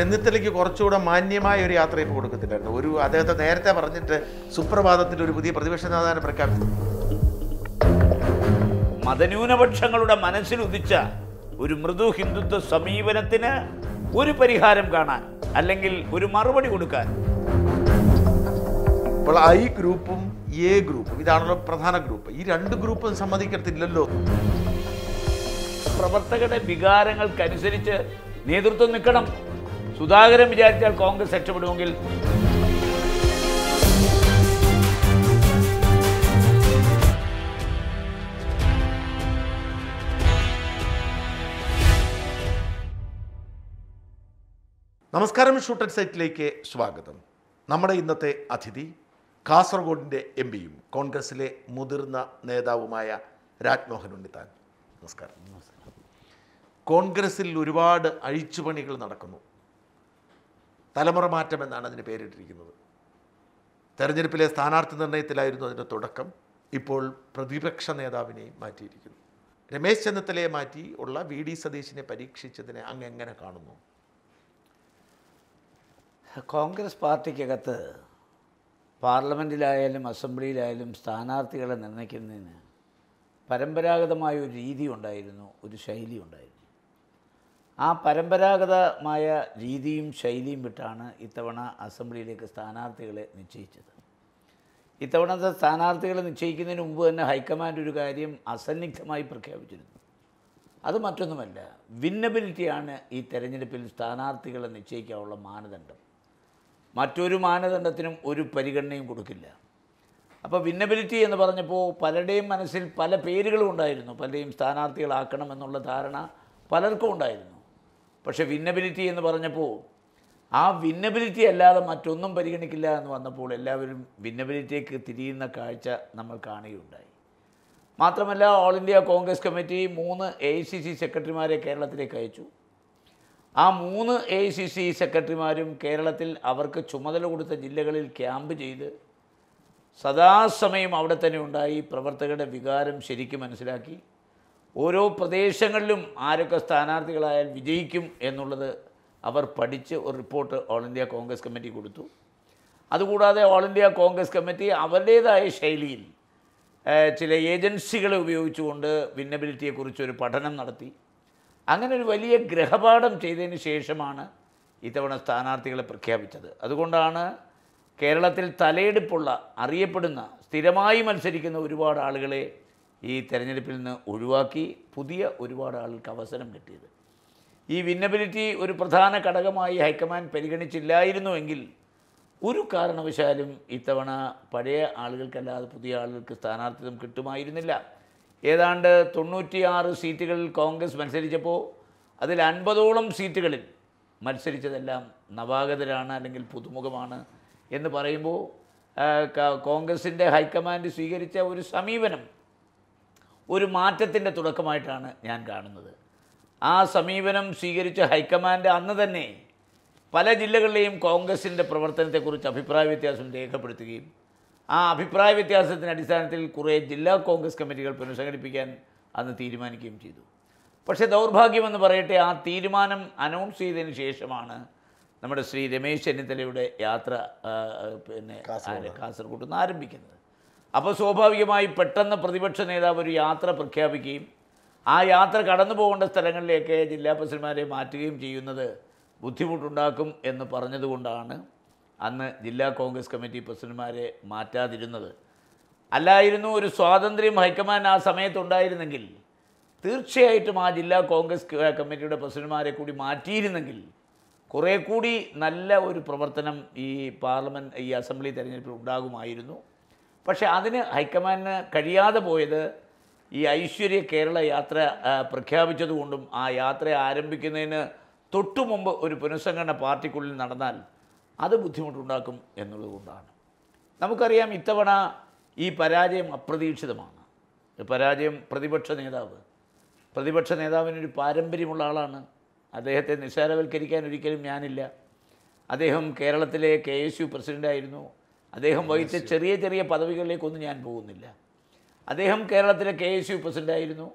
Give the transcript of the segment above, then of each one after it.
ചെന്നിത്തലയ്ക്ക് കുറച്ചുകൂടെ മാന്യമായ ഒരു യാത്ര ഇപ്പോൾ കൊടുക്കത്തില്ലായിരുന്നു ഒരു അദ്ദേഹത്തെ നേരത്തെ പറഞ്ഞിട്ട് സുപ്രഭാതത്തിൻ്റെ ഒരു പുതിയ പ്രതിപക്ഷ നേതാവിനെ പ്രഖ്യാപിച്ചു മതന്യൂനപക്ഷങ്ങളുടെ മനസ്സിലുദിച്ച ഒരു മൃദു ഹിന്ദുത്വ സമീപനത്തിന് ഒരു പരിഹാരം കാണാൻ അല്ലെങ്കിൽ ഒരു മറുപടി കൊടുക്കാൻ ഇപ്പോൾ ഐ ഗ്രൂപ്പും എ ഗ്രൂപ്പും ഇതാണല്ലോ പ്രധാന ഗ്രൂപ്പ് ഈ രണ്ട് ഗ്രൂപ്പും സമ്മതിക്കത്തില്ലല്ലോ പ്രവർത്തകരുടെ വികാരങ്ങൾക്കനുസരിച്ച് നേതൃത്വം നിൽക്കണം സുധാകരൻ വിചാരിച്ചാൽ കോൺഗ്രസ് രക്ഷപ്പെടുമെങ്കിൽ നമസ്കാരം ഷൂട്ടൻ സൈറ്റിലേക്ക് സ്വാഗതം നമ്മുടെ ഇന്നത്തെ അതിഥി കാസർഗോഡിൻ്റെ എം പിയും കോൺഗ്രസിലെ മുതിർന്ന നേതാവുമായ രാജ്മോഹൻ ഉണ്ണിത്താൻ നമസ്കാരം കോൺഗ്രസിൽ ഒരുപാട് അഴിച്ചുപണികൾ നടക്കുന്നു തലമുറ മാറ്റം എന്നാണ് അതിന് പേരിട്ടിരിക്കുന്നത് തെരഞ്ഞെടുപ്പിലെ സ്ഥാനാർത്ഥി നിർണയത്തിലായിരുന്നു അതിൻ്റെ തുടക്കം ഇപ്പോൾ പ്രതിപക്ഷ നേതാവിനെയും മാറ്റിയിരിക്കുന്നു രമേശ് ചെന്നിത്തലയെ മാറ്റി ഉള്ള വി ഡി സതീശിനെ പരീക്ഷിച്ചതിനെ അങ്ങ് എങ്ങനെ കാണുന്നു കോൺഗ്രസ് പാർട്ടിക്കകത്ത് പാർലമെൻറ്റിലായാലും അസംബ്ലിയിലായാലും സ്ഥാനാർത്ഥികളെ നിർണ്ണയിക്കുന്നതിന് പരമ്പരാഗതമായ ഒരു രീതി ഉണ്ടായിരുന്നു ഒരു ശൈലി ഉണ്ടായിരുന്നു ആ പരമ്പരാഗതമായ രീതിയും ശൈലിയും വിട്ടാണ് ഇത്തവണ അസംബ്ലിയിലേക്ക് സ്ഥാനാർത്ഥികളെ നിശ്ചയിച്ചത് ഇത്തവണത്തെ സ്ഥാനാർത്ഥികളെ നിശ്ചയിക്കുന്നതിന് മുമ്പ് തന്നെ ഹൈക്കമാൻഡ് ഒരു കാര്യം അസന്നിഗ്ധമായി പ്രഖ്യാപിച്ചിരുന്നു അത് മറ്റൊന്നുമല്ല വിന്നബിലിറ്റിയാണ് ഈ തെരഞ്ഞെടുപ്പിൽ സ്ഥാനാർത്ഥികളെ നിശ്ചയിക്കാനുള്ള മാനദണ്ഡം മറ്റൊരു മാനദണ്ഡത്തിനും ഒരു പരിഗണനയും കൊടുക്കില്ല അപ്പോൾ വിന്നബിലിറ്റി എന്ന് പറഞ്ഞപ്പോൾ പലരുടെയും മനസ്സിൽ പല പേരുകളും ഉണ്ടായിരുന്നു പലരെയും സ്ഥാനാർത്ഥികളാക്കണം എന്നുള്ള ധാരണ പലർക്കും ഉണ്ടായിരുന്നു പക്ഷേ വിന്നബിലിറ്റി എന്ന് പറഞ്ഞപ്പോൾ ആ വിന്നബിലിറ്റി അല്ലാതെ മറ്റൊന്നും പരിഗണിക്കില്ല എന്ന് വന്നപ്പോൾ എല്ലാവരും വിന്നബിലിറ്റിയേക്ക് തിരിയുന്ന കാഴ്ച നമ്മൾ കാണുകയുണ്ടായി മാത്രമല്ല ഓൾ ഇന്ത്യ കോൺഗ്രസ് കമ്മിറ്റി മൂന്ന് എ സി സി സെക്രട്ടറിമാരെ കേരളത്തിലേക്ക് അയച്ചു ആ മൂന്ന് എ സി സി സെക്രട്ടറിമാരും കേരളത്തിൽ അവർക്ക് ചുമതല കൊടുത്ത ജില്ലകളിൽ ക്യാമ്പ് ചെയ്ത് സദാസമയം അവിടെ തന്നെ ഉണ്ടായി പ്രവർത്തകരുടെ വികാരം ശരിക്കും മനസ്സിലാക്കി ഓരോ പ്രദേശങ്ങളിലും ആരൊക്കെ സ്ഥാനാർത്ഥികളായാൽ വിജയിക്കും എന്നുള്ളത് അവർ പഠിച്ച് ഒരു report all India Congress committee കൊടുത്തു അതുകൂടാതെ ഓൾ ഇന്ത്യ കോൺഗ്രസ് കമ്മിറ്റി അവരുടേതായ ശൈലിയിൽ ചില ഏജൻസികളെ ഉപയോഗിച്ചുകൊണ്ട് വിന്നബിലിറ്റിയെക്കുറിച്ചൊരു പഠനം നടത്തി അങ്ങനെ ഒരു വലിയ ഗ്രഹപാഠം ചെയ്തതിന് ശേഷമാണ് ഇത്തവണ സ്ഥാനാർത്ഥികളെ പ്രഖ്യാപിച്ചത് അതുകൊണ്ടാണ് കേരളത്തിൽ തലയെടുപ്പുള്ള അറിയപ്പെടുന്ന സ്ഥിരമായി മത്സരിക്കുന്ന ഒരുപാട് ആളുകളെ ഈ തെരഞ്ഞെടുപ്പിൽ നിന്ന് ഒഴിവാക്കി പുതിയ ഒരുപാട് ആളുകൾക്ക് അവസരം കിട്ടിയത് ഈ വിന്നബിലിറ്റി ഒരു പ്രധാന ഘടകമായി ഹൈക്കമാൻഡ് പരിഗണിച്ചില്ലായിരുന്നുവെങ്കിൽ ഒരു കാരണവശാലും ഇത്തവണ പഴയ ആളുകൾക്കല്ലാതെ പുതിയ ആളുകൾക്ക് സ്ഥാനാർത്ഥിത്വം കിട്ടുമായിരുന്നില്ല ഏതാണ്ട് തൊണ്ണൂറ്റിയാറ് സീറ്റുകളിൽ കോൺഗ്രസ് മത്സരിച്ചപ്പോൾ അതിൽ അൻപതോളം സീറ്റുകളിൽ മത്സരിച്ചതെല്ലാം നവാഗതരാണ് അല്ലെങ്കിൽ പുതുമുഖമാണ് എന്ന് പറയുമ്പോൾ കോൺഗ്രസിൻ്റെ ഹൈക്കമാൻഡ് സ്വീകരിച്ച ഒരു സമീപനം ഒരു മാറ്റത്തിൻ്റെ തുടക്കമായിട്ടാണ് ഞാൻ കാണുന്നത് ആ സമീപനം സ്വീകരിച്ച ഹൈക്കമാൻഡ് അന്ന് തന്നെ പല ജില്ലകളിലെയും കോൺഗ്രസിൻ്റെ പ്രവർത്തനത്തെക്കുറിച്ച് അഭിപ്രായ വ്യത്യാസം രേഖപ്പെടുത്തുകയും ആ അഭിപ്രായ വ്യത്യാസത്തിൻ്റെ അടിസ്ഥാനത്തിൽ കുറേ ജില്ലാ കോൺഗ്രസ് കമ്മിറ്റികൾ പുനഃസംഘടിപ്പിക്കാൻ അന്ന് തീരുമാനിക്കുകയും ചെയ്തു പക്ഷേ ദൗർഭാഗ്യമെന്ന് പറയട്ടെ ആ തീരുമാനം അനൗൺസ് ചെയ്തതിന് ശേഷമാണ് നമ്മുടെ ശ്രീ രമേശ് ചെന്നിത്തലയുടെ യാത്ര പിന്നെ കാസർഗോഡ് നിന്ന് ആരംഭിക്കുന്നത് അപ്പോൾ സ്വാഭാവികമായി പെട്ടെന്ന് പ്രതിപക്ഷ നേതാവ് ഒരു യാത്ര പ്രഖ്യാപിക്കുകയും ആ യാത്ര കടന്നു പോകേണ്ട സ്ഥലങ്ങളിലേക്ക് ജില്ലാ പ്രസിഡന്മാരെ മാറ്റുകയും ചെയ്യുന്നത് ബുദ്ധിമുട്ടുണ്ടാക്കും എന്ന് പറഞ്ഞതുകൊണ്ടാണ് അന്ന് ജില്ലാ കോൺഗ്രസ് കമ്മിറ്റി പ്രസിഡന്മാരെ മാറ്റാതിരുന്നത് അല്ലായിരുന്നു ഒരു സ്വാതന്ത്ര്യം ഹൈക്കമാൻഡ് ആ സമയത്തുണ്ടായിരുന്നെങ്കിൽ തീർച്ചയായിട്ടും ആ ജില്ലാ കോൺഗ്രസ് കമ്മിറ്റിയുടെ പ്രസിഡന്റ്മാരെ കൂടി മാറ്റിയിരുന്നെങ്കിൽ കുറേ കൂടി നല്ല ഒരു പ്രവർത്തനം ഈ പാർലമെൻറ്റ് ഈ അസംബ്ലി തെരഞ്ഞെടുപ്പിൽ ഉണ്ടാകുമായിരുന്നു പക്ഷേ അതിന് ഹൈക്കമാൻഡിന് കഴിയാതെ പോയത് ഈ ഐശ്വര്യ കേരള യാത്ര പ്രഖ്യാപിച്ചതുകൊണ്ടും ആ യാത്ര ആരംഭിക്കുന്നതിന് തൊട്ടു മുമ്പ് ഒരു പുനഃസംഘടന പാർട്ടിക്കുള്ളിൽ നടന്നാൽ അത് ബുദ്ധിമുട്ടുണ്ടാക്കും എന്നുള്ളതുകൊണ്ടാണ് നമുക്കറിയാം ഇത്തവണ ഈ പരാജയം അപ്രതീക്ഷിതമാണ് പരാജയം പ്രതിപക്ഷ നേതാവ് പ്രതിപക്ഷ നേതാവിനൊരു പാരമ്പര്യമുള്ള ആളാണ് അദ്ദേഹത്തെ നിസ്സാരവൽക്കരിക്കാൻ ഒരിക്കലും ഞാനില്ല അദ്ദേഹം കേരളത്തിലെ കെ എസ് യു പ്രസിഡൻ്റായിരുന്നു അദ്ദേഹം വഹിച്ച ചെറിയ ചെറിയ പദവികളിലേക്കൊന്നും ഞാൻ പോകുന്നില്ല അദ്ദേഹം കേരളത്തിലെ കെ എസ് യു പ്രസിഡൻ്റായിരുന്നു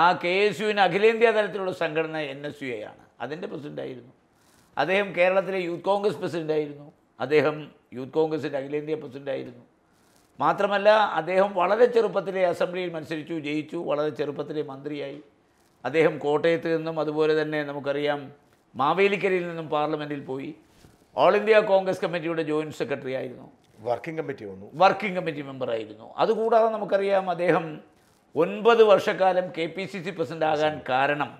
ആ കെ എസ് യുവിന് അഖിലേന്ത്യാ തലത്തിലുള്ള സംഘടന എൻ എസ് യു എ ആണ് അതിൻ്റെ പ്രസിഡൻ്റായിരുന്നു അദ്ദേഹം കേരളത്തിലെ യൂത്ത് കോൺഗ്രസ് പ്രസിഡൻ്റായിരുന്നു അദ്ദേഹം യൂത്ത് കോൺഗ്രസിൻ്റെ അഖിലേന്ത്യാ പ്രസിഡൻ്റായിരുന്നു മാത്രമല്ല അദ്ദേഹം വളരെ ചെറുപ്പത്തിലെ അസംബ്ലിയിൽ മത്സരിച്ചു ജയിച്ചു വളരെ ചെറുപ്പത്തിലെ മന്ത്രിയായി അദ്ദേഹം കോട്ടയത്ത് നിന്നും അതുപോലെ തന്നെ നമുക്കറിയാം മാവേലിക്കരയിൽ നിന്നും പാർലമെൻറ്റിൽ പോയി ഓൾ ഇന്ത്യ കോൺഗ്രസ് കമ്മിറ്റിയുടെ ജോയിൻറ്റ് സെക്രട്ടറി ആയിരുന്നു വർക്കിംഗ് കമ്മിറ്റി വന്നു വർക്കിംഗ് കമ്മിറ്റി മെമ്പറായിരുന്നു അതുകൂടാതെ നമുക്കറിയാം അദ്ദേഹം ഒൻപത് വർഷക്കാലം K P C C president ആകാൻ കാരണം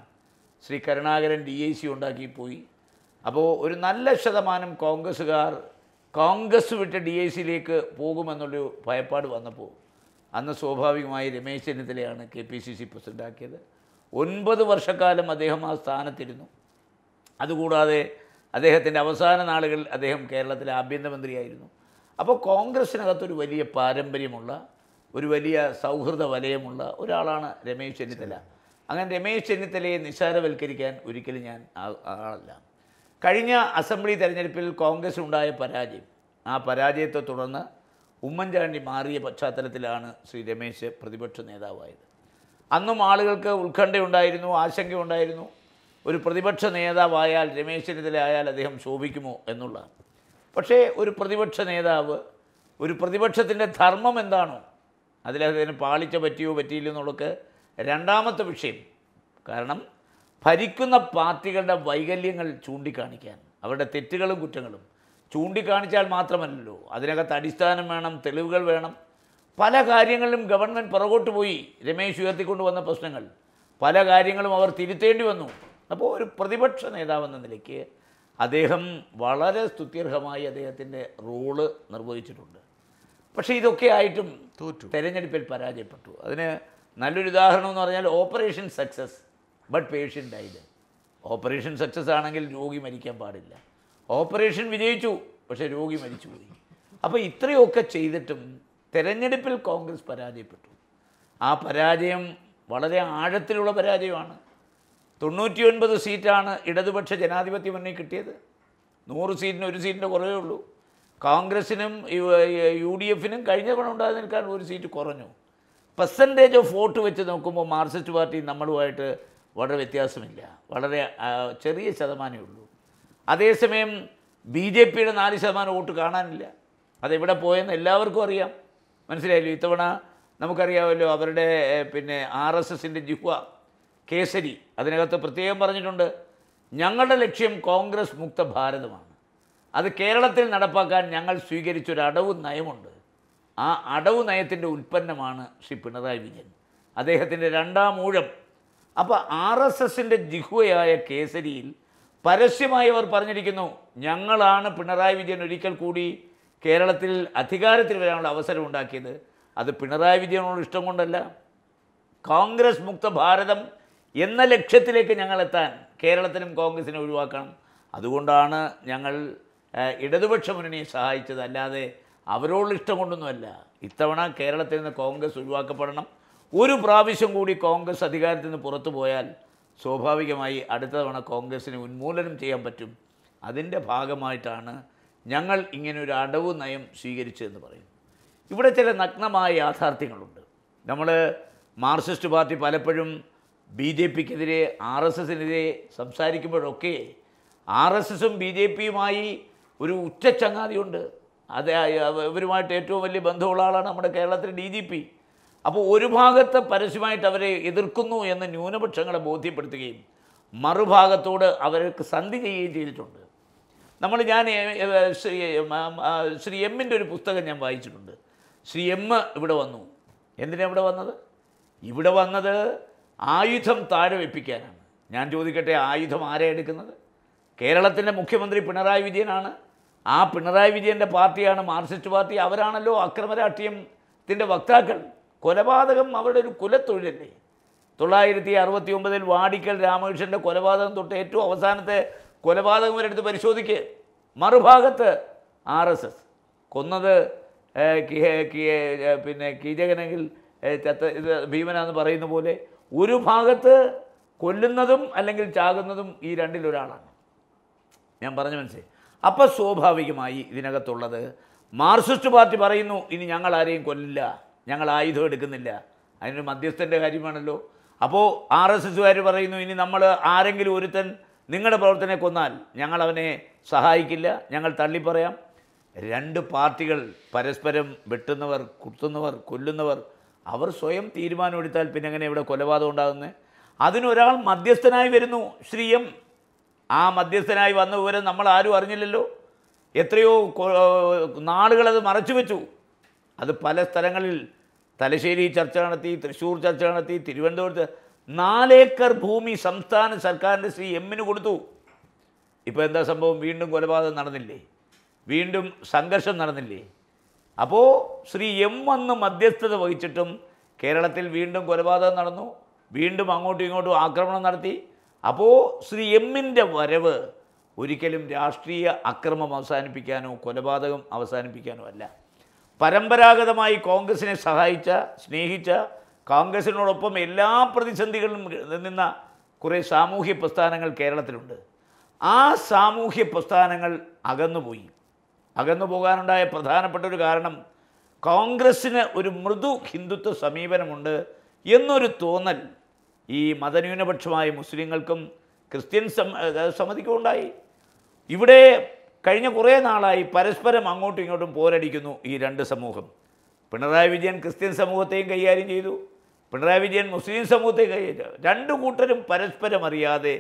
Shri Karunakaran D I C ഉണ്ടാക്കിപ്പോയി അപ്പോൾ ഒരു നല്ല ശതമാനം കോൺഗ്രസ്സുകാർ കോൺഗ്രസ് വിട്ട് ഡി ഐ സിയിലേക്ക് പോകുമെന്നുള്ളൊരു ഭയപ്പാട് വന്നപ്പോൾ അന്ന് സ്വാഭാവികമായി രമേശ് ചെന്നിത്തലയാണ് കെ പി സി സി പ്രസിഡൻ്റാക്കിയത് ഒൻപത് വർഷക്കാലം അദ്ദേഹം ആ സ്ഥാനത്തിരുന്നു അതുകൂടാതെ അദ്ദേഹത്തിൻ്റെ അവസാന നാളുകളിൽ അദ്ദേഹം കേരളത്തിലെ ആഭ്യന്തരമന്ത്രിയായിരുന്നു അപ്പോൾ കോൺഗ്രസ്സിനകത്തൊരു വലിയ പാരമ്പര്യമുള്ള ഒരു വലിയ സൗഹൃദ വലയമുള്ള ഒരാളാണ് രമേശ് ചെന്നിത്തല അങ്ങനെ രമേശ് ചെന്നിത്തലയെ നിസ്സാരവൽക്കരിക്കാൻ ഒരിക്കലും ഞാൻ ആളല്ല കഴിഞ്ഞ അസംബ്ലി തെരഞ്ഞെടുപ്പിൽ കോൺഗ്രസ്സിനുണ്ടായ പരാജയം ആ പരാജയത്തെ തുടർന്ന് ഉമ്മൻചാണ്ടി മാറിയ പശ്ചാത്തലത്തിലാണ് ശ്രീ രമേശ് പ്രതിപക്ഷ നേതാവായത് അന്നും ആളുകൾക്ക് ഉത്കണ്ഠയുണ്ടായിരുന്നു ആശങ്കയുണ്ടായിരുന്നു ഒരു പ്രതിപക്ഷ നേതാവായാൽ രമേശ് ചെന്നിത്തല ആയാൽ അദ്ദേഹം ശോഭിക്കുമോ എന്നുള്ള പക്ഷേ ഒരു പ്രതിപക്ഷ നേതാവ് ഒരു പ്രതിപക്ഷത്തിൻ്റെ ധർമ്മം എന്താണോ അതിലതിന് പാളിച്ച പറ്റിയോ പറ്റിയില്ലോ എന്നുള്ളത് രണ്ടാമത്തെ വിഷയം കാരണം ഭരിക്കുന്ന പാർട്ടികളുടെ വൈകല്യങ്ങൾ ചൂണ്ടിക്കാണിക്കാൻ അവരുടെ തെറ്റുകളും കുറ്റങ്ങളും ചൂണ്ടിക്കാണിച്ചാൽ മാത്രമല്ലല്ലോ അതിനകത്ത് അടിസ്ഥാനം വേണം തെളിവുകൾ വേണം പല കാര്യങ്ങളിലും ഗവൺമെൻറ് പുറകോട്ട് പോയി രമേശ് ഉയർത്തിക്കൊണ്ട് വന്ന പ്രശ്നങ്ങൾ പല കാര്യങ്ങളും അവർ തിരുത്തേണ്ടി വന്നു അപ്പോൾ ഒരു പ്രതിപക്ഷ നേതാവെന്ന നിലയ്ക്ക് അദ്ദേഹം വളരെ സ്തുത്യർഹമായി അദ്ദേഹത്തിൻ്റെ റോള് നിർവഹിച്ചിട്ടുണ്ട് പക്ഷേ ഇതൊക്കെ ആയിട്ടും തോറ്റു തെരഞ്ഞെടുപ്പിൽ പരാജയപ്പെട്ടു അതിന് നല്ലൊരു ഉദാഹരണം എന്ന് പറഞ്ഞാൽ operation success but patient died operation success ആണെങ്കിൽ രോഗി മരിക്കാൻ പാടില്ല ഓപ്പറേഷൻ വിജയിച്ചു പക്ഷേ രോഗി മരിച്ചുപോയി അപ്പോൾ ഇത്രയൊക്കെ ചെയ്തിട്ടും തെരഞ്ഞെടുപ്പിൽ കോൺഗ്രസ് പരാജയപ്പെട്ടു ആ പരാജയം വളരെ ആഴത്തിലുള്ള പരാജയമാണ് തൊണ്ണൂറ്റിയൊൻപത് സീറ്റാണ് ഇടതുപക്ഷ ജനാധിപത്യ മുന്നേ കിട്ടിയത് നൂറ് സീറ്റിന് ഒരു സീറ്റിൻ്റെ കുറവേ ഉള്ളൂ കോൺഗ്രസിനും യു ഡി എഫിനും കഴിഞ്ഞ തവണ ഉണ്ടാകാതെ നിൽക്കാൻ ഒരു സീറ്റ് കുറഞ്ഞു പെർസെൻറ്റേജ് ഓഫ് വോട്ട് വെച്ച് നോക്കുമ്പോൾ മാർക്സിസ്റ്റ് പാർട്ടി നമ്മളുമായിട്ട് വളരെ വ്യത്യാസമില്ല വളരെ ചെറിയ ശതമാനമേ ഉള്ളൂ അതേസമയം ബി ജെ പിയുടെ നാല് ശതമാനം വോട്ട് കാണാനില്ല അതെവിടെ പോയെന്ന് എല്ലാവർക്കും അറിയാം മനസ്സിലായല്ലോ ഇത്തവണ നമുക്കറിയാമല്ലോ അവരുടെ പിന്നെ ആർ എസ് എസിൻ്റെ ജിഹ്വ കേസരി അതിനകത്ത് പ്രത്യേകം പറഞ്ഞിട്ടുണ്ട് ഞങ്ങളുടെ ലക്ഷ്യം കോൺഗ്രസ് മുക്ത ഭാരതമാണ് അത് കേരളത്തിൽ നടപ്പാക്കാൻ ഞങ്ങൾ സ്വീകരിച്ചൊരു അടവ് നയമുണ്ട് ആ അടവ് നയത്തിൻ്റെ ഉൽപ്പന്നമാണ് ശ്രീ പിണറായി വിജയൻ അദ്ദേഹത്തിൻ്റെ രണ്ടാം ഊഴം അപ്പോൾ ആർ എസ് എസിൻ്റെ ജിഹുവയായ കേസരിയിൽ പരസ്യമായി അവർ പറഞ്ഞിരിക്കുന്നു ഞങ്ങളാണ് പിണറായി വിജയൻ ഒരിക്കൽ കൂടി കേരളത്തിൽ അധികാരത്തിൽ വരാനുള്ള അവസരം ഉണ്ടാക്കിയത് അത് പിണറായി വിജയനോട് ഇഷ്ടം കൊണ്ടല്ല കോൺഗ്രസ് മുക്ത ഭാരതം എന്ന ലക്ഷ്യത്തിലേക്ക് ഞങ്ങളെത്താൻ കേരളത്തിനും കോൺഗ്രസിനെ ഒഴിവാക്കണം അതുകൊണ്ടാണ് ഞങ്ങൾ ഇടതുപക്ഷ മുന്നണിയെ സഹായിച്ചത് അല്ലാതെ അവരോട് ഇഷ്ടം കൊണ്ടൊന്നുമല്ല ഇത്തവണ കേരളത്തിൽ നിന്ന് കോൺഗ്രസ് ഒഴിവാക്കപ്പെടണം ഒരു പ്രാവശ്യം കൂടി കോൺഗ്രസ് അധികാരത്തിൽ നിന്ന് പുറത്തു പോയാൽ സ്വാഭാവികമായി അടുത്ത തവണ കോൺഗ്രസിനെ ഉന്മൂലനം ചെയ്യാൻ പറ്റും അതിൻ്റെ ഭാഗമായിട്ടാണ് ഞങ്ങൾ ഇങ്ങനെ ഒരു അടവ് നയം സ്വീകരിച്ചതെന്ന് പറയുന്നു ഇവിടെ ചില നഗ്നമായ യാഥാർത്ഥ്യങ്ങളുണ്ട് നമ്മൾ മാർക്സിസ്റ്റ് പാർട്ടി പലപ്പോഴും ബി ജെ പിക്കെതിരെ ആർ എസ് എസിനെതിരെ സംസാരിക്കുമ്പോഴൊക്കെ ആർ എസ് എസും ബി ജെ പിയുമായി ഒരു ഉച്ച ചങ്ങാതിയുണ്ട് അത് ഇവരുമായിട്ട് ഏറ്റവും വലിയ ബന്ധമുള്ള ആളാണ് നമ്മുടെ കേരളത്തിലെ ഡി ജി പി അപ്പോൾ ഒരു ഭാഗത്ത് പരസ്യമായിട്ട് അവരെ എതിർക്കുന്നു എന്ന് ന്യൂനപക്ഷങ്ങളെ ബോധ്യപ്പെടുത്തുകയും മറുഭാഗത്തോട് അവർക്ക് സന്ധി ചെയ്യുകയും ചെയ്തിട്ടുണ്ട് നമ്മൾ ഞാൻ ശ്രീ ശ്രീ എമ്മിൻ്റെ ഒരു പുസ്തകം ഞാൻ വായിച്ചിട്ടുണ്ട് ശ്രീ എം ഇവിടെ വന്നു എന്തിനാണ് ഇവിടെ വന്നത് ഇവിടെ വന്നത് ആയുധം താഴെ വെപ്പിക്കാനാണ് ഞാൻ ചോദിക്കട്ടെ ആയുധം ആരെ എടുക്കുന്നത് കേരളത്തിൻ്റെ മുഖ്യമന്ത്രി പിണറായി വിജയനാണ് ആ പിണറായി വിജയൻ്റെ പാർട്ടിയാണ് മാർക്സിസ്റ്റ് പാർട്ടി അവരാണല്ലോ അക്രമരാഷ്ട്രീയത്തിൻ്റെ വക്താക്കൾ കൊലപാതകം അവരുടെ ഒരു കുലത്തൊഴിലല്ലേ തൊള്ളായിരത്തി അറുപത്തി ഒമ്പതിൽ വാടിക്കൽ രാമകൃഷ്ണൻ്റെ കൊലപാതകം തൊട്ട് ഏറ്റവും അവസാനത്തെ കൊലപാതകം വരെ എടുത്ത് പരിശോധിക്കുക മറുഭാഗത്ത് ആർ എസ് എസ് കൊന്നത് പിന്നെ കീചകനെങ്കിൽ ചത്ത ഇത് ഭീമനാന്ന് പറയുന്ന പോലെ ഒരു ഭാഗത്ത് കൊല്ലുന്നതും അല്ലെങ്കിൽ ചാകുന്നതും ഈ രണ്ടിലൊരാളാണ് ഞാൻ പറഞ്ഞു മനസ്സിലായി അപ്പോൾ സ്വാഭാവികമായി ഇതിനകത്തുള്ളത് മാർക്സിസ്റ്റ് പാർട്ടി പറയുന്നു ഇനി ഞങ്ങൾ ആരെയും കൊല്ലില്ല ഞങ്ങൾ ആയുധം എടുക്കുന്നില്ല അതിനൊരു മധ്യസ്ഥൻ്റെ കാര്യമാണല്ലോ അപ്പോൾ ആർ എസ് എസുകാർ പറയുന്നു ഇനി നമ്മൾ ആരെങ്കിലും ഒരുത്തൻ നിങ്ങളുടെ പ്രവർത്തനെ കൊന്നാൽ ഞങ്ങൾ അവനെ സഹായിക്കില്ല ഞങ്ങൾ തള്ളിപ്പറയാം രണ്ട് പാർട്ടികൾ പരസ്പരം വെട്ടുന്നവർ കുത്തുന്നവർ കൊല്ലുന്നവർ അവർ സ്വയം തീരുമാനമെടുത്താൽ പിന്നെ എങ്ങനെ ഇവിടെ കൊലപാതകം ഉണ്ടാകുന്നത് അതിനൊരാൾ മധ്യസ്ഥനായി വരുന്നു ശ്രീ എം ആ മധ്യസ്ഥനായി വന്ന വിവരം നമ്മൾ ആരും അറിഞ്ഞില്ലല്ലോ എത്രയോ നാടുകളത് മറച്ചു വെച്ചു അത് പല സ്ഥലങ്ങളിൽ തലശ്ശേരി ചർച്ച നടത്തി തൃശ്ശൂർ ചർച്ച നടത്തി തിരുവനന്തപുരത്ത് നാലേക്കർ ഭൂമി സംസ്ഥാന സർക്കാരിൻ്റെ ശ്രീ എമ്മിന് കൊടുത്തു ഇപ്പോൾ എന്താ സംഭവം വീണ്ടും കൊലപാതകം നടന്നില്ലേ വീണ്ടും സംഘർഷം നടന്നില്ലേ അപ്പോൾ ശ്രീ എം വന്ന് മധ്യസ്ഥത വഹിച്ചിട്ടും കേരളത്തിൽ വീണ്ടും കൊലപാതകം നടന്നു വീണ്ടും അങ്ങോട്ടും ഇങ്ങോട്ടും ആക്രമണം നടത്തി അപ്പോൾ ശ്രീ എമ്മിൻ്റെ വരവ് ഒരിക്കലും രാഷ്ട്രീയ അക്രമം അവസാനിപ്പിക്കാനോ കൊലപാതകം അവസാനിപ്പിക്കാനോ അല്ല പരമ്പരാഗതമായി കോൺഗ്രസിനെ സഹായിച്ച സ്നേഹിച്ച കോൺഗ്രസിനോടൊപ്പം എല്ലാ പ്രതിസന്ധികളിലും നിന്ന കുറേ സാമൂഹ്യ പ്രസ്ഥാനങ്ങൾ കേരളത്തിലുണ്ട് ആ സാമൂഹ്യ പ്രസ്ഥാനങ്ങൾ അകന്നുപോയി അകന്നു പോകാനുണ്ടായ പ്രധാനപ്പെട്ട ഒരു കാരണം കോൺഗ്രസ്സിന് ഒരു മൃദു ഹിന്ദുത്വ സമീപനമുണ്ട് എന്നൊരു തോന്നൽ ഈ മതന്യൂനപക്ഷമായ മുസ്ലിങ്ങൾക്കും ക്രിസ്ത്യൻ സമിതിക്കും ഉണ്ടായി ഇവിടെ കഴിഞ്ഞ കുറേ നാളായി പരസ്പരം അങ്ങോട്ടും ഇങ്ങോട്ടും പോരടിക്കുന്നു ഈ രണ്ട് സമൂഹം പിണറായി വിജയൻ ക്രിസ്ത്യൻ സമൂഹത്തെയും കൈകാര്യം ചെയ്തു പിണറായി വിജയൻ മുസ്ലിം സമൂഹത്തെ കൈകാര്യം രണ്ട് കൂട്ടരും പരസ്പരം അറിയാതെ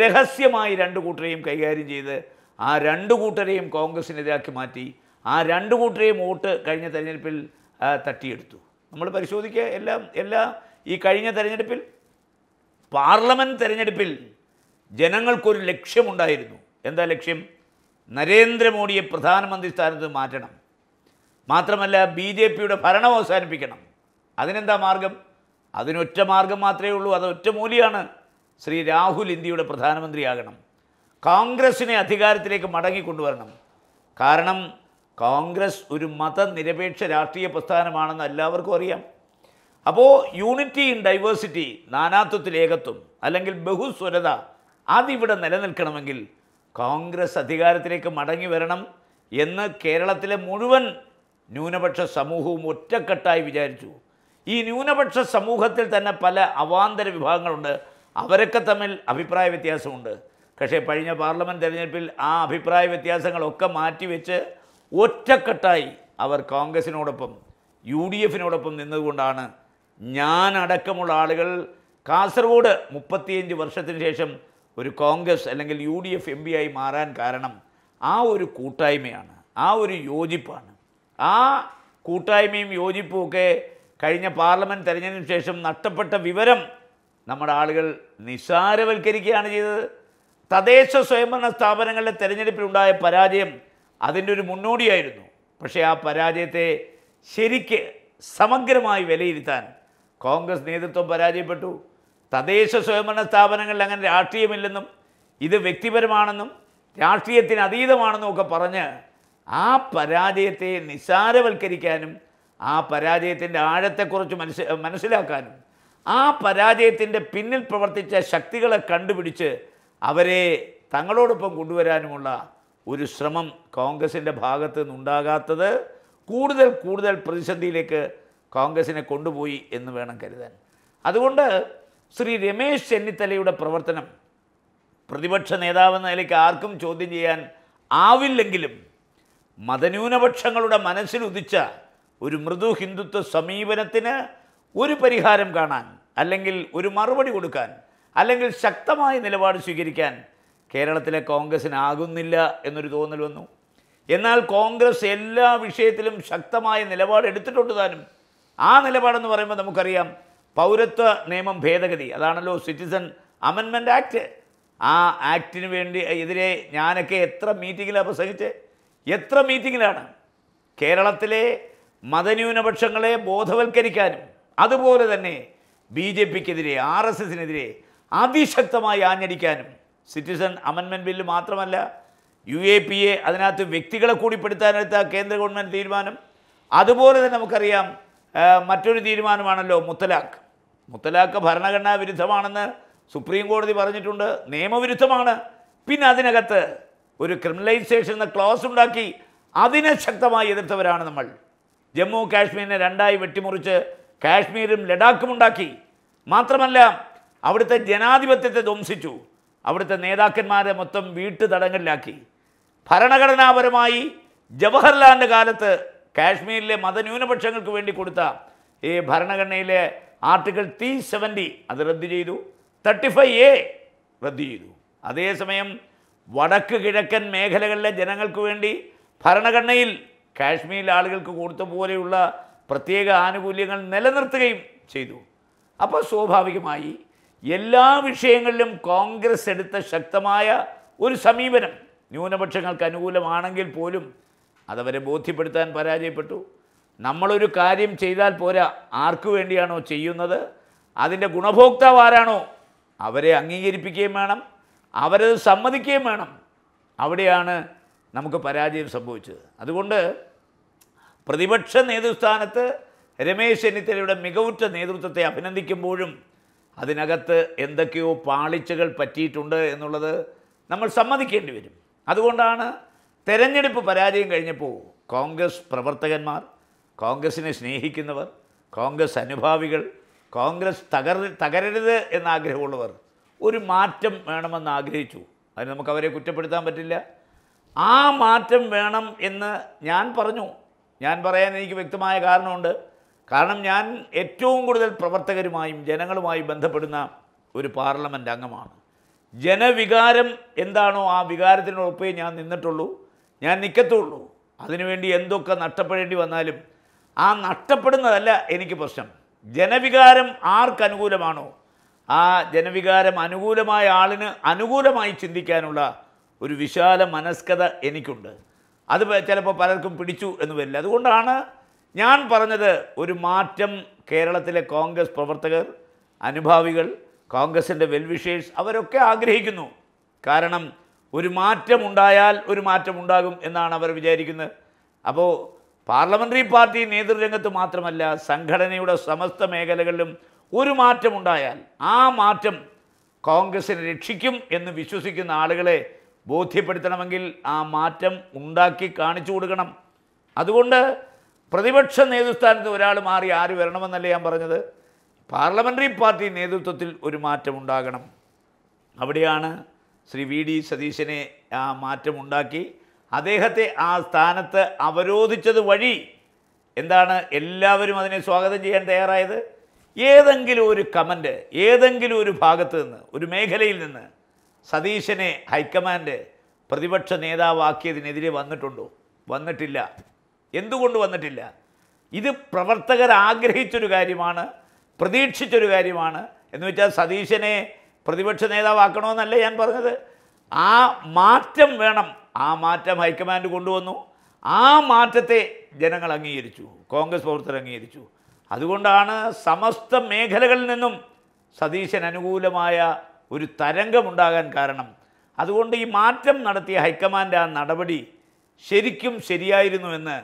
രഹസ്യമായി രണ്ട് കൂട്ടരെയും കൈകാര്യം ചെയ്ത് ആ രണ്ട് കൂട്ടരെയും കോൺഗ്രസിനെതിരാക്കി മാറ്റി ആ രണ്ട് കൂട്ടരെയും വോട്ട് കഴിഞ്ഞ തെരഞ്ഞെടുപ്പിൽ തട്ടിയെടുത്തു നമ്മൾ പരിശോധിക്കുക എല്ലാം എല്ലാ ഈ കഴിഞ്ഞ തെരഞ്ഞെടുപ്പിൽ പാർലമെൻറ്റ് തെരഞ്ഞെടുപ്പിൽ ജനങ്ങൾക്കൊരു ലക്ഷ്യമുണ്ടായിരുന്നു എന്താ ലക്ഷ്യം നരേന്ദ്രമോദിയെ പ്രധാനമന്ത്രി സ്ഥാനത്ത് മാറ്റണം മാത്രമല്ല ബി ജെ പിയുടെ ഭരണം അവസാനിപ്പിക്കണം അതിനെന്താ മാർഗം അതിനൊറ്റ മാർഗം മാത്രമേ ഉള്ളൂ അതൊറ്റ മൂലിയാണ് ശ്രീ രാഹുൽ ഇന്ത്യയുടെ പ്രധാനമന്ത്രിയാകണം കോൺഗ്രസിനെ അധികാരത്തിലേക്ക് മടങ്ങി കൊണ്ടുവരണം കാരണം കോൺഗ്രസ് ഒരു മതനിരപേക്ഷ രാഷ്ട്രീയ പ്രസ്ഥാനമാണെന്ന് എല്ലാവർക്കും അറിയാം അപ്പോൾ യൂണിറ്റി ഇൻ ഡൈവേഴ്സിറ്റി നാനാത്വത്തിൽ ഏകത്വം അല്ലെങ്കിൽ ബഹുസ്വരത അതിവിടെ നിലനിൽക്കണമെങ്കിൽ കോൺഗ്രസ് അധികാരത്തിലേക്ക് മടങ്ങി വരണം എന്ന് കേരളത്തിലെ മുഴുവൻ ന്യൂനപക്ഷ സമൂഹവും ഒറ്റക്കെട്ടായി വിചാരിച്ചു ഈ ന്യൂനപക്ഷ സമൂഹത്തിൽ തന്നെ പല അവാന്തര വിഭാഗങ്ങളുണ്ട് അവരൊക്കെ തമ്മിൽ അഭിപ്രായ വ്യത്യാസമുണ്ട് പക്ഷേ കഴിഞ്ഞ പാർലമെൻറ്റ് തെരഞ്ഞെടുപ്പിൽ ആ അഭിപ്രായ വ്യത്യാസങ്ങളൊക്കെ മാറ്റിവെച്ച് ഒറ്റക്കെട്ടായി അവർ കോൺഗ്രസിനോടൊപ്പം യു ഡി എഫിനോടൊപ്പം നിന്നതുകൊണ്ടാണ് ഞാനടക്കമുള്ള ആളുകൾ കാസർഗോഡ് മുപ്പത്തിയഞ്ച് വർഷത്തിന് ശേഷം ഒരു കോൺഗ്രസ് അല്ലെങ്കിൽ U D F M P ആയി മാറാൻ കാരണം ആ ഒരു കൂട്ടായ്മയാണ് ആ ഒരു യോജിപ്പാണ് ആ കൂട്ടായ്മയും യോജിപ്പും ഒക്കെ കഴിഞ്ഞ പാർലമെൻറ്റ് തെരഞ്ഞെടുപ്പിന് ശേഷം നഷ്ടപ്പെട്ട വിവരം നമ്മുടെ ആളുകൾ നിസ്സാരവൽക്കരിക്കുകയാണ് ചെയ്തത് തദ്ദേശ സ്വയംഭരണ സ്ഥാപനങ്ങളുടെ തെരഞ്ഞെടുപ്പിലുണ്ടായ പരാജയം അതിൻ്റെ ഒരു മുന്നോടിയായിരുന്നു പക്ഷേ ആ പരാജയത്തെ ശരിക്ക് സമഗ്രമായി വിലയിരുത്താൻ കോൺഗ്രസ് നേതൃത്വം പരാജയപ്പെട്ടു തദ്ദേശ സ്വയംഭരണ സ്ഥാപനങ്ങളിൽ അങ്ങനെ രാഷ്ട്രീയമില്ലെന്നും ഇത് വ്യക്തിപരമാണെന്നും രാഷ്ട്രീയത്തിന് അതീതമാണെന്നും ഒക്കെ പറഞ്ഞ് ആ പരാജയത്തെ നിസ്സാരവൽക്കരിക്കാനും ആ പരാജയത്തിൻ്റെ ആഴത്തെക്കുറിച്ച് മനസ്സിലാക്കാനും ആ പരാജയത്തിൻ്റെ പിന്നിൽ പ്രവർത്തിച്ച ശക്തികളെ കണ്ടുപിടിച്ച് അവരെ തങ്ങളോടൊപ്പം കൊണ്ടുവരാനുമുള്ള ഒരു ശ്രമം കോൺഗ്രസിൻ്റെ ഭാഗത്തു നിന്നുണ്ടാകാത്തത് കൂടുതൽ കൂടുതൽ പ്രതിസന്ധിയിലേക്ക് കോൺഗ്രസിനെ കൊണ്ടുപോയി എന്ന് വേണം കരുതാൻ അതുകൊണ്ട് ശ്രീ രമേശ് ചെന്നിത്തലയുടെ പ്രവർത്തനം പ്രതിപക്ഷ നേതാവെന്ന നിലയ്ക്ക് ആർക്കും ചോദ്യം ചെയ്യാൻ ആവില്ലെങ്കിലും മതന്യൂനപക്ഷങ്ങളുടെ മനസ്സിലുദിച്ച ഒരു മൃദു ഹിന്ദുത്വ സമീപനത്തിന് ഒരു പരിഹാരം കാണാൻ അല്ലെങ്കിൽ ഒരു മറുപടി കൊടുക്കാൻ അല്ലെങ്കിൽ ശക്തമായ നിലപാട് സ്വീകരിക്കാൻ കേരളത്തിലെ കോൺഗ്രസ്സിനാകുന്നില്ല എന്നൊരു തോന്നൽ വന്നു എന്നാൽ കോൺഗ്രസ് എല്ലാ വിഷയത്തിലും ശക്തമായ നിലപാട് എടുത്തിട്ടുണ്ട് താനും ആ നിലപാടെന്ന് പറയുമ്പോൾ നമുക്കറിയാം പൗരത്വ നിയമം ഭേദഗതി അതാണല്ലോ സിറ്റിസൺ അമെൻമെൻ്റ് ആക്ട് ആ ആക്ടിന് വേണ്ടി എതിരെ ഞാനൊക്കെ എത്ര മീറ്റിങ്ങിലാണ് പ്രസംഗിച്ച് എത്ര മീറ്റിങ്ങിലാണ് കേരളത്തിലെ മതന്യൂനപക്ഷങ്ങളെ ബോധവൽക്കരിക്കാനും അതുപോലെ തന്നെ ബി ജെ പിക്കെതിരെ ആർ എസ് എസിനെതിരെ അതിശക്തമായി ആഞ്ഞടിക്കാനും സിറ്റിസൺ അമൻമെൻറ്റ് ബില്ല് മാത്രമല്ല യു എ പി എ അതിനകത്ത് വ്യക്തികളെ കൂടി പെടുത്താനെടുത്ത കേന്ദ്ര ഗവൺമെൻറ് തീരുമാനം അതുപോലെ തന്നെ നമുക്കറിയാം മറ്റൊരു തീരുമാനമാണല്ലോ മുത്തലാഖ് മുത്തലാഖ് ഭരണഘടനാ വിരുദ്ധമാണെന്ന് സുപ്രീം കോടതി പറഞ്ഞിട്ടുണ്ട് നിയമവിരുദ്ധമാണ് പിന്നെ അതിനകത്ത് ഒരു ക്രിമിനലൈസേഷൻ എന്ന ക്ലോസ് ഉണ്ടാക്കി അതിനെ ശക്തമായി എതിർത്തവരാണ് നമ്മൾ ജമ്മു കാശ്മീരിനെ രണ്ടായി വെട്ടിമുറിച്ച് കാശ്മീരും ലഡാക്കും ഉണ്ടാക്കി മാത്രമല്ല അവിടുത്തെ ജനാധിപത്യത്തെ ധ്വംസിച്ചു അവിടുത്തെ നേതാക്കന്മാരെ മൊത്തം വീട്ടു തടങ്കലിലാക്കി ഭരണഘടനാപരമായി ജവഹർലാലിൻ്റെ കാലത്ത് കാശ്മീരിലെ മതന്യൂനപക്ഷങ്ങൾക്ക് വേണ്ടി കൊടുത്ത ഈ ഭരണഘടനയിലെ ആർട്ടിക്കിൾ ത്രീ സെവൻറ്റി അത് റദ്ദു ചെയ്തു തേർട്ടി ഫൈവ് എ റദ്ദു ചെയ്തു അതേസമയം വടക്ക് കിഴക്കൻ മേഖലകളിലെ ജനങ്ങൾക്ക് വേണ്ടി ഭരണഘടനയിൽ കാശ്മീരിലെ ആളുകൾക്ക് കൊടുത്ത പോലെയുള്ള പ്രത്യേക ആനുകൂല്യങ്ങൾ നിലനിർത്തുകയും ചെയ്തു അപ്പോൾ സ്വാഭാവികമായി എല്ലാ വിഷയങ്ങളിലും കോൺഗ്രസ് എടുത്ത ശക്തമായ ഒരു സമീപനം ന്യൂനപക്ഷങ്ങൾക്ക് അനുകൂലമാണെങ്കിൽ പോലും അതവരെ ബോധ്യപ്പെടുത്താൻ പരാജയപ്പെട്ടു നമ്മളൊരു കാര്യം ചെയ്താൽ പോരാ ആർക്കു വേണ്ടിയാണോ ചെയ്യുന്നത് അതിൻ്റെ ഗുണഭോക്താവ് ആരാണോ അവരെ അംഗീകരിപ്പിക്കുകയും വേണം അവരത് സമ്മതിക്കുകയും വേണം അവിടെയാണ് നമുക്ക് പരാജയം സംഭവിച്ചത് അതുകൊണ്ട് പ്രതിപക്ഷ നേതൃസ്ഥാനത്ത് രമേശ് ചെന്നിത്തലയുടെ മികവുറ്റ നേതൃത്വത്തെ അഭിനന്ദിക്കുമ്പോഴും അതിനകത്ത് എന്തൊക്കെയോ പാളിച്ചകൾ പറ്റിയിട്ടുണ്ട് എന്നുള്ളത് നമ്മൾ സമ്മതിക്കേണ്ടി വരും അതുകൊണ്ടാണ് തെരഞ്ഞെടുപ്പ് പരാജയം കഴിഞ്ഞപ്പോൾ കോൺഗ്രസ് പ്രവർത്തകന്മാർ കോൺഗ്രസിനെ സ്നേഹിക്കുന്നവർ കോൺഗ്രസ് അനുഭാവികൾ കോൺഗ്രസ് തകർ തകരരുത് എന്നാഗ്രഹമുള്ളവർ ഒരു മാറ്റം വേണമെന്ന് ആഗ്രഹിച്ചു അതിന് നമുക്ക് അവരെ കുറ്റപ്പെടുത്താൻ പറ്റില്ല ആ മാറ്റം വേണം എന്ന് ഞാൻ പറഞ്ഞു ഞാൻ പറയാൻ എനിക്ക് വ്യക്തമായ കാരണമുണ്ട് കാരണം ഞാൻ ഏറ്റവും കൂടുതൽ പ്രവർത്തകരുമായും ജനങ്ങളുമായി ബന്ധപ്പെടുന്ന ഒരു പാർലമെൻ്റ് അംഗമാണ് ജനവികാരം എന്താണോ ആ വികാരത്തിനുറപ്പേ ഞാൻ നിന്നിട്ടുള്ളൂ ഞാൻ നിൽക്കത്തുള്ളൂ അതിനുവേണ്ടി എന്തൊക്കെ നഷ്ടപ്പെടേണ്ടി വന്നാലും ആ നഷ്ടപ്പെടുന്നതല്ല എനിക്ക് പ്രശ്നം ജനവികാരം ആർക്കനുകൂലമാണോ ആ ജനവികാരം അനുകൂലമായ ആളിന് അനുകൂലമായി ചിന്തിക്കാനുള്ള ഒരു വിശാല മനസ്കത എനിക്കുണ്ട് അത് ചിലപ്പോൾ പലർക്കും പിടിച്ചു എന്ന് വരില്ല അതുകൊണ്ടാണ് ഞാൻ പറഞ്ഞത് ഒരു മാറ്റം കേരളത്തിലെ കോൺഗ്രസ് പ്രവർത്തകർ അനുഭാവികൾ കോൺഗ്രസിൻ്റെ വെൽവിഷേഴ്സ് അവരൊക്കെ ആഗ്രഹിക്കുന്നു കാരണം ഒരു മാറ്റമുണ്ടായാൽ ഒരു മാറ്റമുണ്ടാകും എന്നാണ് അവർ വിചാരിക്കുന്നത് അപ്പോൾ പാർലമെൻ്ററി പാർട്ടി നേതൃരംഗത്ത് മാത്രമല്ല സംഘടനയുടെ സമസ്ത മേഖലകളിലും ഒരു മാറ്റമുണ്ടായാൽ ആ മാറ്റം കോൺഗ്രസിനെ രക്ഷിക്കും എന്ന് വിശ്വസിക്കുന്ന ആളുകളെ ബോധ്യപ്പെടുത്തണമെങ്കിൽ ആ മാറ്റം ഉണ്ടാക്കി കാണിച്ചു കൊടുക്കണം അതുകൊണ്ട് പ്രതിപക്ഷ നേതൃസ്ഥാനത്ത് ഒരാൾ മാറി ആര് വരണമെന്നല്ലേ ഞാൻ പറഞ്ഞത് പാർലമെൻ്ററി പാർട്ടി നേതൃത്വത്തിൽ ഒരു ഉണ്ടാകണം അവിടെയാണ് ശ്രീ വി ഡി സതീശനെ ആ മാറ്റമുണ്ടാക്കി അദ്ദേഹത്തെ ആ സ്ഥാനത്ത് അവരോധിച്ചത് വഴി എന്താണ് എല്ലാവരും അതിനെ സ്വാഗതം ചെയ്യാൻ തയ്യാറായത് ഏതെങ്കിലും ഒരു കമൻ്റ് ഏതെങ്കിലും ഒരു ഭാഗത്ത് നിന്ന് ഒരു മേഖലയിൽ നിന്ന് സതീശനെ ഹൈക്കമാൻഡ് പ്രതിപക്ഷ നേതാവാക്കിയതിനെതിരെ വന്നിട്ടുണ്ടോ വന്നിട്ടില്ല എന്തുകൊണ്ട് വന്നിട്ടില്ല ഇത് പ്രവർത്തകർ ആഗ്രഹിച്ചൊരു കാര്യമാണ് പ്രതീക്ഷിച്ചൊരു കാര്യമാണ് എന്ന് വെച്ചാൽ സതീശനെ പ്രതിപക്ഷ നേതാവാക്കണമെന്നല്ല ഞാൻ പറഞ്ഞത് ആ മാറ്റം വേണം ആ മാറ്റം ഹൈക്കമാൻഡ് കൊണ്ടുവന്നു ആ മാറ്റത്തെ ജനങ്ങൾ അംഗീകരിച്ചു കോൺഗ്രസ് പ്രവർത്തകർ അംഗീകരിച്ചു അതുകൊണ്ടാണ് സമസ്ത മേഖലകളിൽ നിന്നും സതീശൻ അനുകൂലമായ ഒരു തരംഗമുണ്ടാകാൻ കാരണം അതുകൊണ്ട് ഈ മാറ്റം നടത്തിയ ഹൈക്കമാൻഡ് ആ നടപടി ശരിക്കും ശരിയായിരുന്നു എന്ന്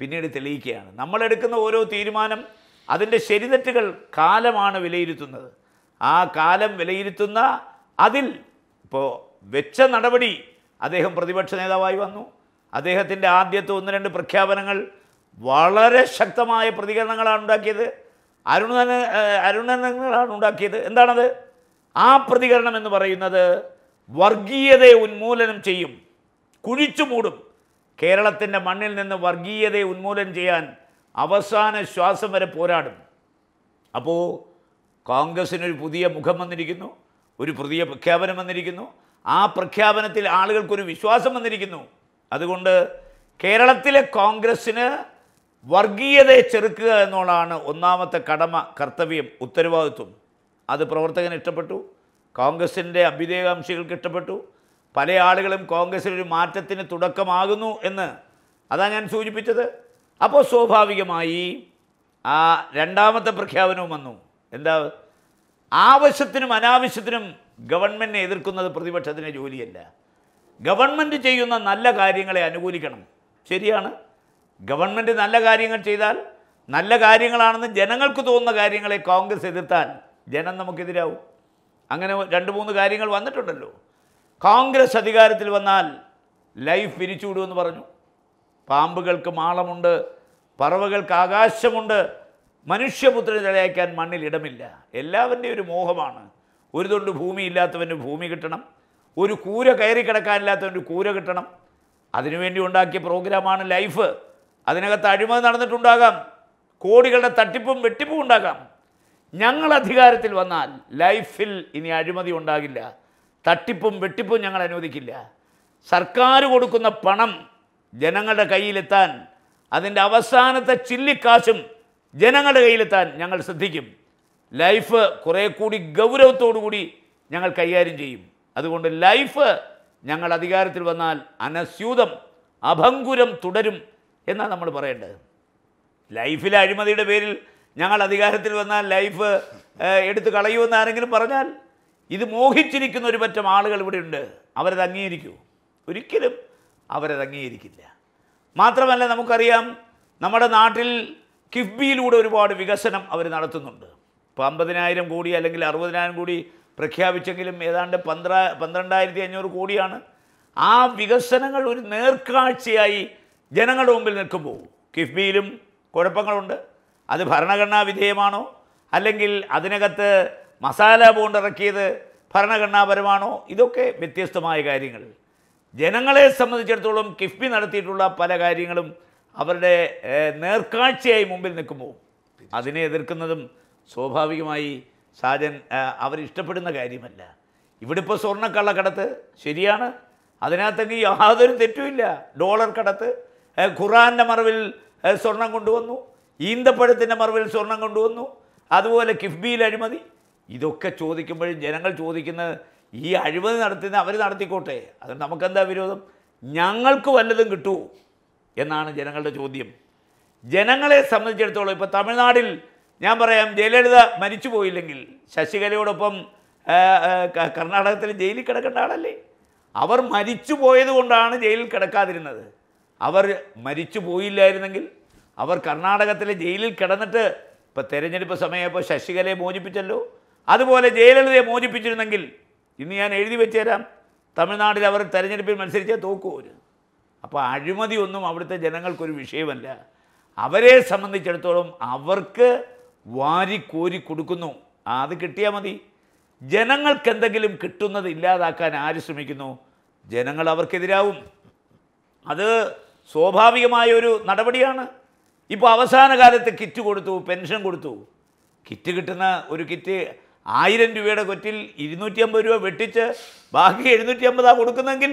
പിന്നീട് തെളിയിക്കുകയാണ് നമ്മളെടുക്കുന്ന ഓരോ തീരുമാനം അതിൻ്റെ ശരിതെറ്റുകൾ കാലമാണ് വിലയിരുത്തുന്നത് ആ കാലം വിലയിരുത്തുന്ന അതിൽ ഇപ്പോൾ വെച്ച നടപടി അദ്ദേഹം പ്രതിപക്ഷ നേതാവായി വന്നു അദ്ദേഹത്തിൻ്റെ ആദ്യത്തെ ഒന്ന് രണ്ട് പ്രഖ്യാപനങ്ങൾ വളരെ ശക്തമായ പ്രതികരണങ്ങളാണ് ഉണ്ടാക്കിയത് അരുണന അരുണനങ്ങളാണ് ഉണ്ടാക്കിയത് എന്താണത് ആ പ്രതികരണം എന്ന് പറയുന്നത് വർഗീയതയെ ഉന്മൂലനം ചെയ്യും കുഴിച്ചു മൂടും കേരളത്തിൻ്റെ മണ്ണിൽ നിന്ന് വർഗീയതയെ ഉന്മൂലനം ചെയ്യാൻ അവസാന ശ്വാസം വരെ പോരാടും അപ്പോൾ കോൺഗ്രസിനൊരു പുതിയ മുഖം വന്നിരിക്കുന്നു ഒരു പുതിയ പ്രഖ്യാപനം വന്നിരിക്കുന്നു ആ പ്രഖ്യാപനത്തിൽ ആളുകൾക്കൊരു വിശ്വാസം വന്നിരിക്കുന്നു അതുകൊണ്ട് കേരളത്തിലെ കോൺഗ്രസ്സിന് വർഗീയതയെ ചെറുക്കുക എന്നുള്ളതാണ് ഒന്നാമത്തെ കടമ കർത്തവ്യം ഉത്തരവാദിത്വം അത് പ്രവർത്തകന് ഇഷ്ടപ്പെട്ടു കോൺഗ്രസിൻ്റെ അഭ്യുദയകാംക്ഷികൾക്ക് ഇഷ്ടപ്പെട്ടു പല ആളുകളും കോൺഗ്രസ്സിൽ ഒരു മാറ്റത്തിന് തുടക്കമാകുന്നു എന്ന് അതാ ഞാൻ സൂചിപ്പിച്ചത് അപ്പോൾ സ്വാഭാവികമായി ആ രണ്ടാമത്തെ പ്രഖ്യാപനവും വന്നു എന്താ ആവശ്യത്തിനും അനാവശ്യത്തിനും ഗവൺമെൻറ്റിനെ എതിർക്കുന്നത് പ്രതിപക്ഷത്തിൻ്റെ ജോലിയല്ല ഗവൺമെൻറ് ചെയ്യുന്ന നല്ല കാര്യങ്ങളെ അനുകൂലിക്കണം ശരിയാണ് ഗവൺമെൻറ് നല്ല കാര്യങ്ങൾ ചെയ്താൽ നല്ല കാര്യങ്ങളാണെന്ന് ജനങ്ങൾക്ക് തോന്നുന്ന കാര്യങ്ങളെ കോൺഗ്രസ് എതിർത്താൽ ജനം നമുക്കെതിരാവും അങ്ങനെ രണ്ട് മൂന്ന് കാര്യങ്ങൾ വന്നിട്ടുണ്ടല്ലോ കോൺഗ്രസ് അധികാരത്തിൽ വന്നാൽ ലൈഫ് പിരിച്ചുവിടുമെന്ന് പറഞ്ഞു പാമ്പുകൾക്ക് മാളമുണ്ട് പറവകൾക്ക് ആകാശമുണ്ട് മനുഷ്യപുത്രനെ തിളയക്കാൻ മണ്ണിൽ ഇടമില്ല എല്ലാവരുടെയും ഒരു മോഹമാണ് ഒരു തൊണ്ട് ഭൂമി ഇല്ലാത്തവന് ഭൂമി കിട്ടണം ഒരു കൂര കയറി കിടക്കാനില്ലാത്തവന് കൂര കിട്ടണം അതിനുവേണ്ടി ഉണ്ടാക്കിയ പ്രോഗ്രാമാണ് ലൈഫ് അതിനകത്ത് അഴിമതി നടന്നിട്ടുണ്ടാകാം കോടികളുടെ തട്ടിപ്പും വെട്ടിപ്പും ഉണ്ടാകാം ഞങ്ങൾ അധികാരത്തിൽ വന്നാൽ ലൈഫിൽ ഇനി അഴിമതി ഉണ്ടാകില്ല തട്ടിപ്പും വെട്ടിപ്പും ഞങ്ങൾ അനുവദിക്കില്ല സർക്കാർ കൊടുക്കുന്ന പണം ജനങ്ങളുടെ കയ്യിലെത്താൻ അതിൻ്റെ അവസാനത്തെ ചില്ലിക്കാശും ജനങ്ങളുടെ കയ്യിലെത്താൻ ഞങ്ങൾ ശ്രദ്ധിക്കും ലൈഫ് കുറേ കൂടി കൂടി ഞങ്ങൾ കൈകാര്യം ചെയ്യും അതുകൊണ്ട് ലൈഫ് ഞങ്ങൾ അധികാരത്തിൽ വന്നാൽ അനസ്യൂതം അഭങ്കുരം തുടരും എന്നാണ് നമ്മൾ പറയേണ്ടത് ലൈഫിലെ അഴിമതിയുടെ പേരിൽ ഞങ്ങൾ അധികാരത്തിൽ വന്നാൽ ലൈഫ് എടുത്തു കളയുമെന്ന് ആരെങ്കിലും പറഞ്ഞാൽ ഇത് മോഹിച്ചിരിക്കുന്ന ഒരു പറ്റം ആളുകൾ ഇവിടെയുണ്ട് അവരത് അംഗീകരിക്കൂ ഒരിക്കലും അവരത് അംഗീകരിക്കില്ല മാത്രമല്ല നമുക്കറിയാം നമ്മുടെ നാട്ടിൽ കിഫ്ബിയിലൂടെ ഒരുപാട് വികസനം അവർ നടത്തുന്നുണ്ട് ഇപ്പോൾ അമ്പതിനായിരം കോടി അല്ലെങ്കിൽ അറുപതിനായിരം കോടി പ്രഖ്യാപിച്ചെങ്കിലും ഏതാണ്ട് പന്ത്ര പന്ത്രണ്ടായിരത്തി അഞ്ഞൂറ് കോടിയാണ് ആ വികസനങ്ങൾ ഒരു നേർക്കാഴ്ചയായി ജനങ്ങളുടെ മുമ്പിൽ നിൽക്കുമ്പോൾ കിഫ്ബിയിലും കുഴപ്പങ്ങളുണ്ട് അത് ഭരണഘടനാ വിധേയമാണോ അല്ലെങ്കിൽ അതിനകത്ത് മസാല ഇറക്കിയത് ഭരണഘടനാപരമാണോ ഇതൊക്കെ വ്യത്യസ്തമായ കാര്യങ്ങൾ ജനങ്ങളെ സംബന്ധിച്ചിടത്തോളം കിഫ്ബി നടത്തിയിട്ടുള്ള പല കാര്യങ്ങളും അവരുടെ നേർക്കാഴ്ചയായി മുമ്പിൽ നിൽക്കുമ്പോൾ അതിനെ എതിർക്കുന്നതും സ്വാഭാവികമായി സാജൻ അവരിഷ്ടപ്പെടുന്ന കാര്യമല്ല ഇവിടെ ഇപ്പോൾ സ്വർണ്ണക്കള്ളക്കടത്ത് ശരിയാണ് അതിനകത്തെങ്കിൽ യാതൊരു തെറ്റുമില്ല ഡോളർ കടത്ത് ഖുറാൻ്റെ മറവിൽ സ്വർണം കൊണ്ടുവന്നു ഈന്തപ്പഴത്തിൻ്റെ മറവിൽ സ്വർണം കൊണ്ടുവന്നു അതുപോലെ കിഫ്ബിയിൽ അഴിമതി ഇതൊക്കെ ചോദിക്കുമ്പോഴും ജനങ്ങൾ ചോദിക്കുന്നത് ഈ അഴിമതി നടത്തുന്ന അവർ നടത്തിക്കോട്ടെ അത് നമുക്കെന്താ വിരോധം ഞങ്ങൾക്ക് വല്ലതും കിട്ടൂ എന്നാണ് ജനങ്ങളുടെ ചോദ്യം ജനങ്ങളെ സംബന്ധിച്ചിടത്തോളം ഇപ്പോൾ തമിഴ്നാടിൽ ഞാൻ പറയാം ജയലളിത മരിച്ചു പോയില്ലെങ്കിൽ ശശികലയോടൊപ്പം കർണാടകത്തിൽ ജയിലിൽ കിടക്കേണ്ട ആളല്ലേ അവർ മരിച്ചു പോയതുകൊണ്ടാണ് ജയിലിൽ കിടക്കാതിരുന്നത് അവർ മരിച്ചു പോയില്ലായിരുന്നെങ്കിൽ അവർ കർണാടകത്തിലെ ജയിലിൽ കിടന്നിട്ട് ഇപ്പോൾ തെരഞ്ഞെടുപ്പ് ഇപ്പോൾ ശശികലയെ മോചിപ്പിച്ചല്ലോ അതുപോലെ ജയലളിതയെ മോചിപ്പിച്ചിരുന്നെങ്കിൽ ഇന്ന് ഞാൻ എഴുതി വെച്ചേരാം തമിഴ്നാട്ടിൽ അവർ തെരഞ്ഞെടുപ്പിൽ മത്സരിച്ചാൽ തോക്കൂ അവർ അപ്പോൾ അഴിമതി ഒന്നും അവിടുത്തെ ജനങ്ങൾക്കൊരു വിഷയമല്ല അവരെ സംബന്ധിച്ചിടത്തോളം അവർക്ക് വാരിക്കോരി കൊടുക്കുന്നു അത് കിട്ടിയാൽ മതി ജനങ്ങൾക്ക് എന്തെങ്കിലും കിട്ടുന്നത് ഇല്ലാതാക്കാൻ ആര് ശ്രമിക്കുന്നു ജനങ്ങൾ അവർക്കെതിരാവും അത് സ്വാഭാവികമായ ഒരു നടപടിയാണ് ഇപ്പോൾ അവസാന കാലത്ത് കിറ്റ് കൊടുത്തു പെൻഷൻ കൊടുത്തു കിറ്റ് കിട്ടുന്ന ഒരു കിറ്റ് ആയിരം രൂപയുടെ കൊറ്റിൽ ഇരുന്നൂറ്റി അമ്പത് രൂപ വെട്ടിച്ച് ബാക്കി എഴുന്നൂറ്റി അമ്പതാ കൊടുക്കുന്നെങ്കിൽ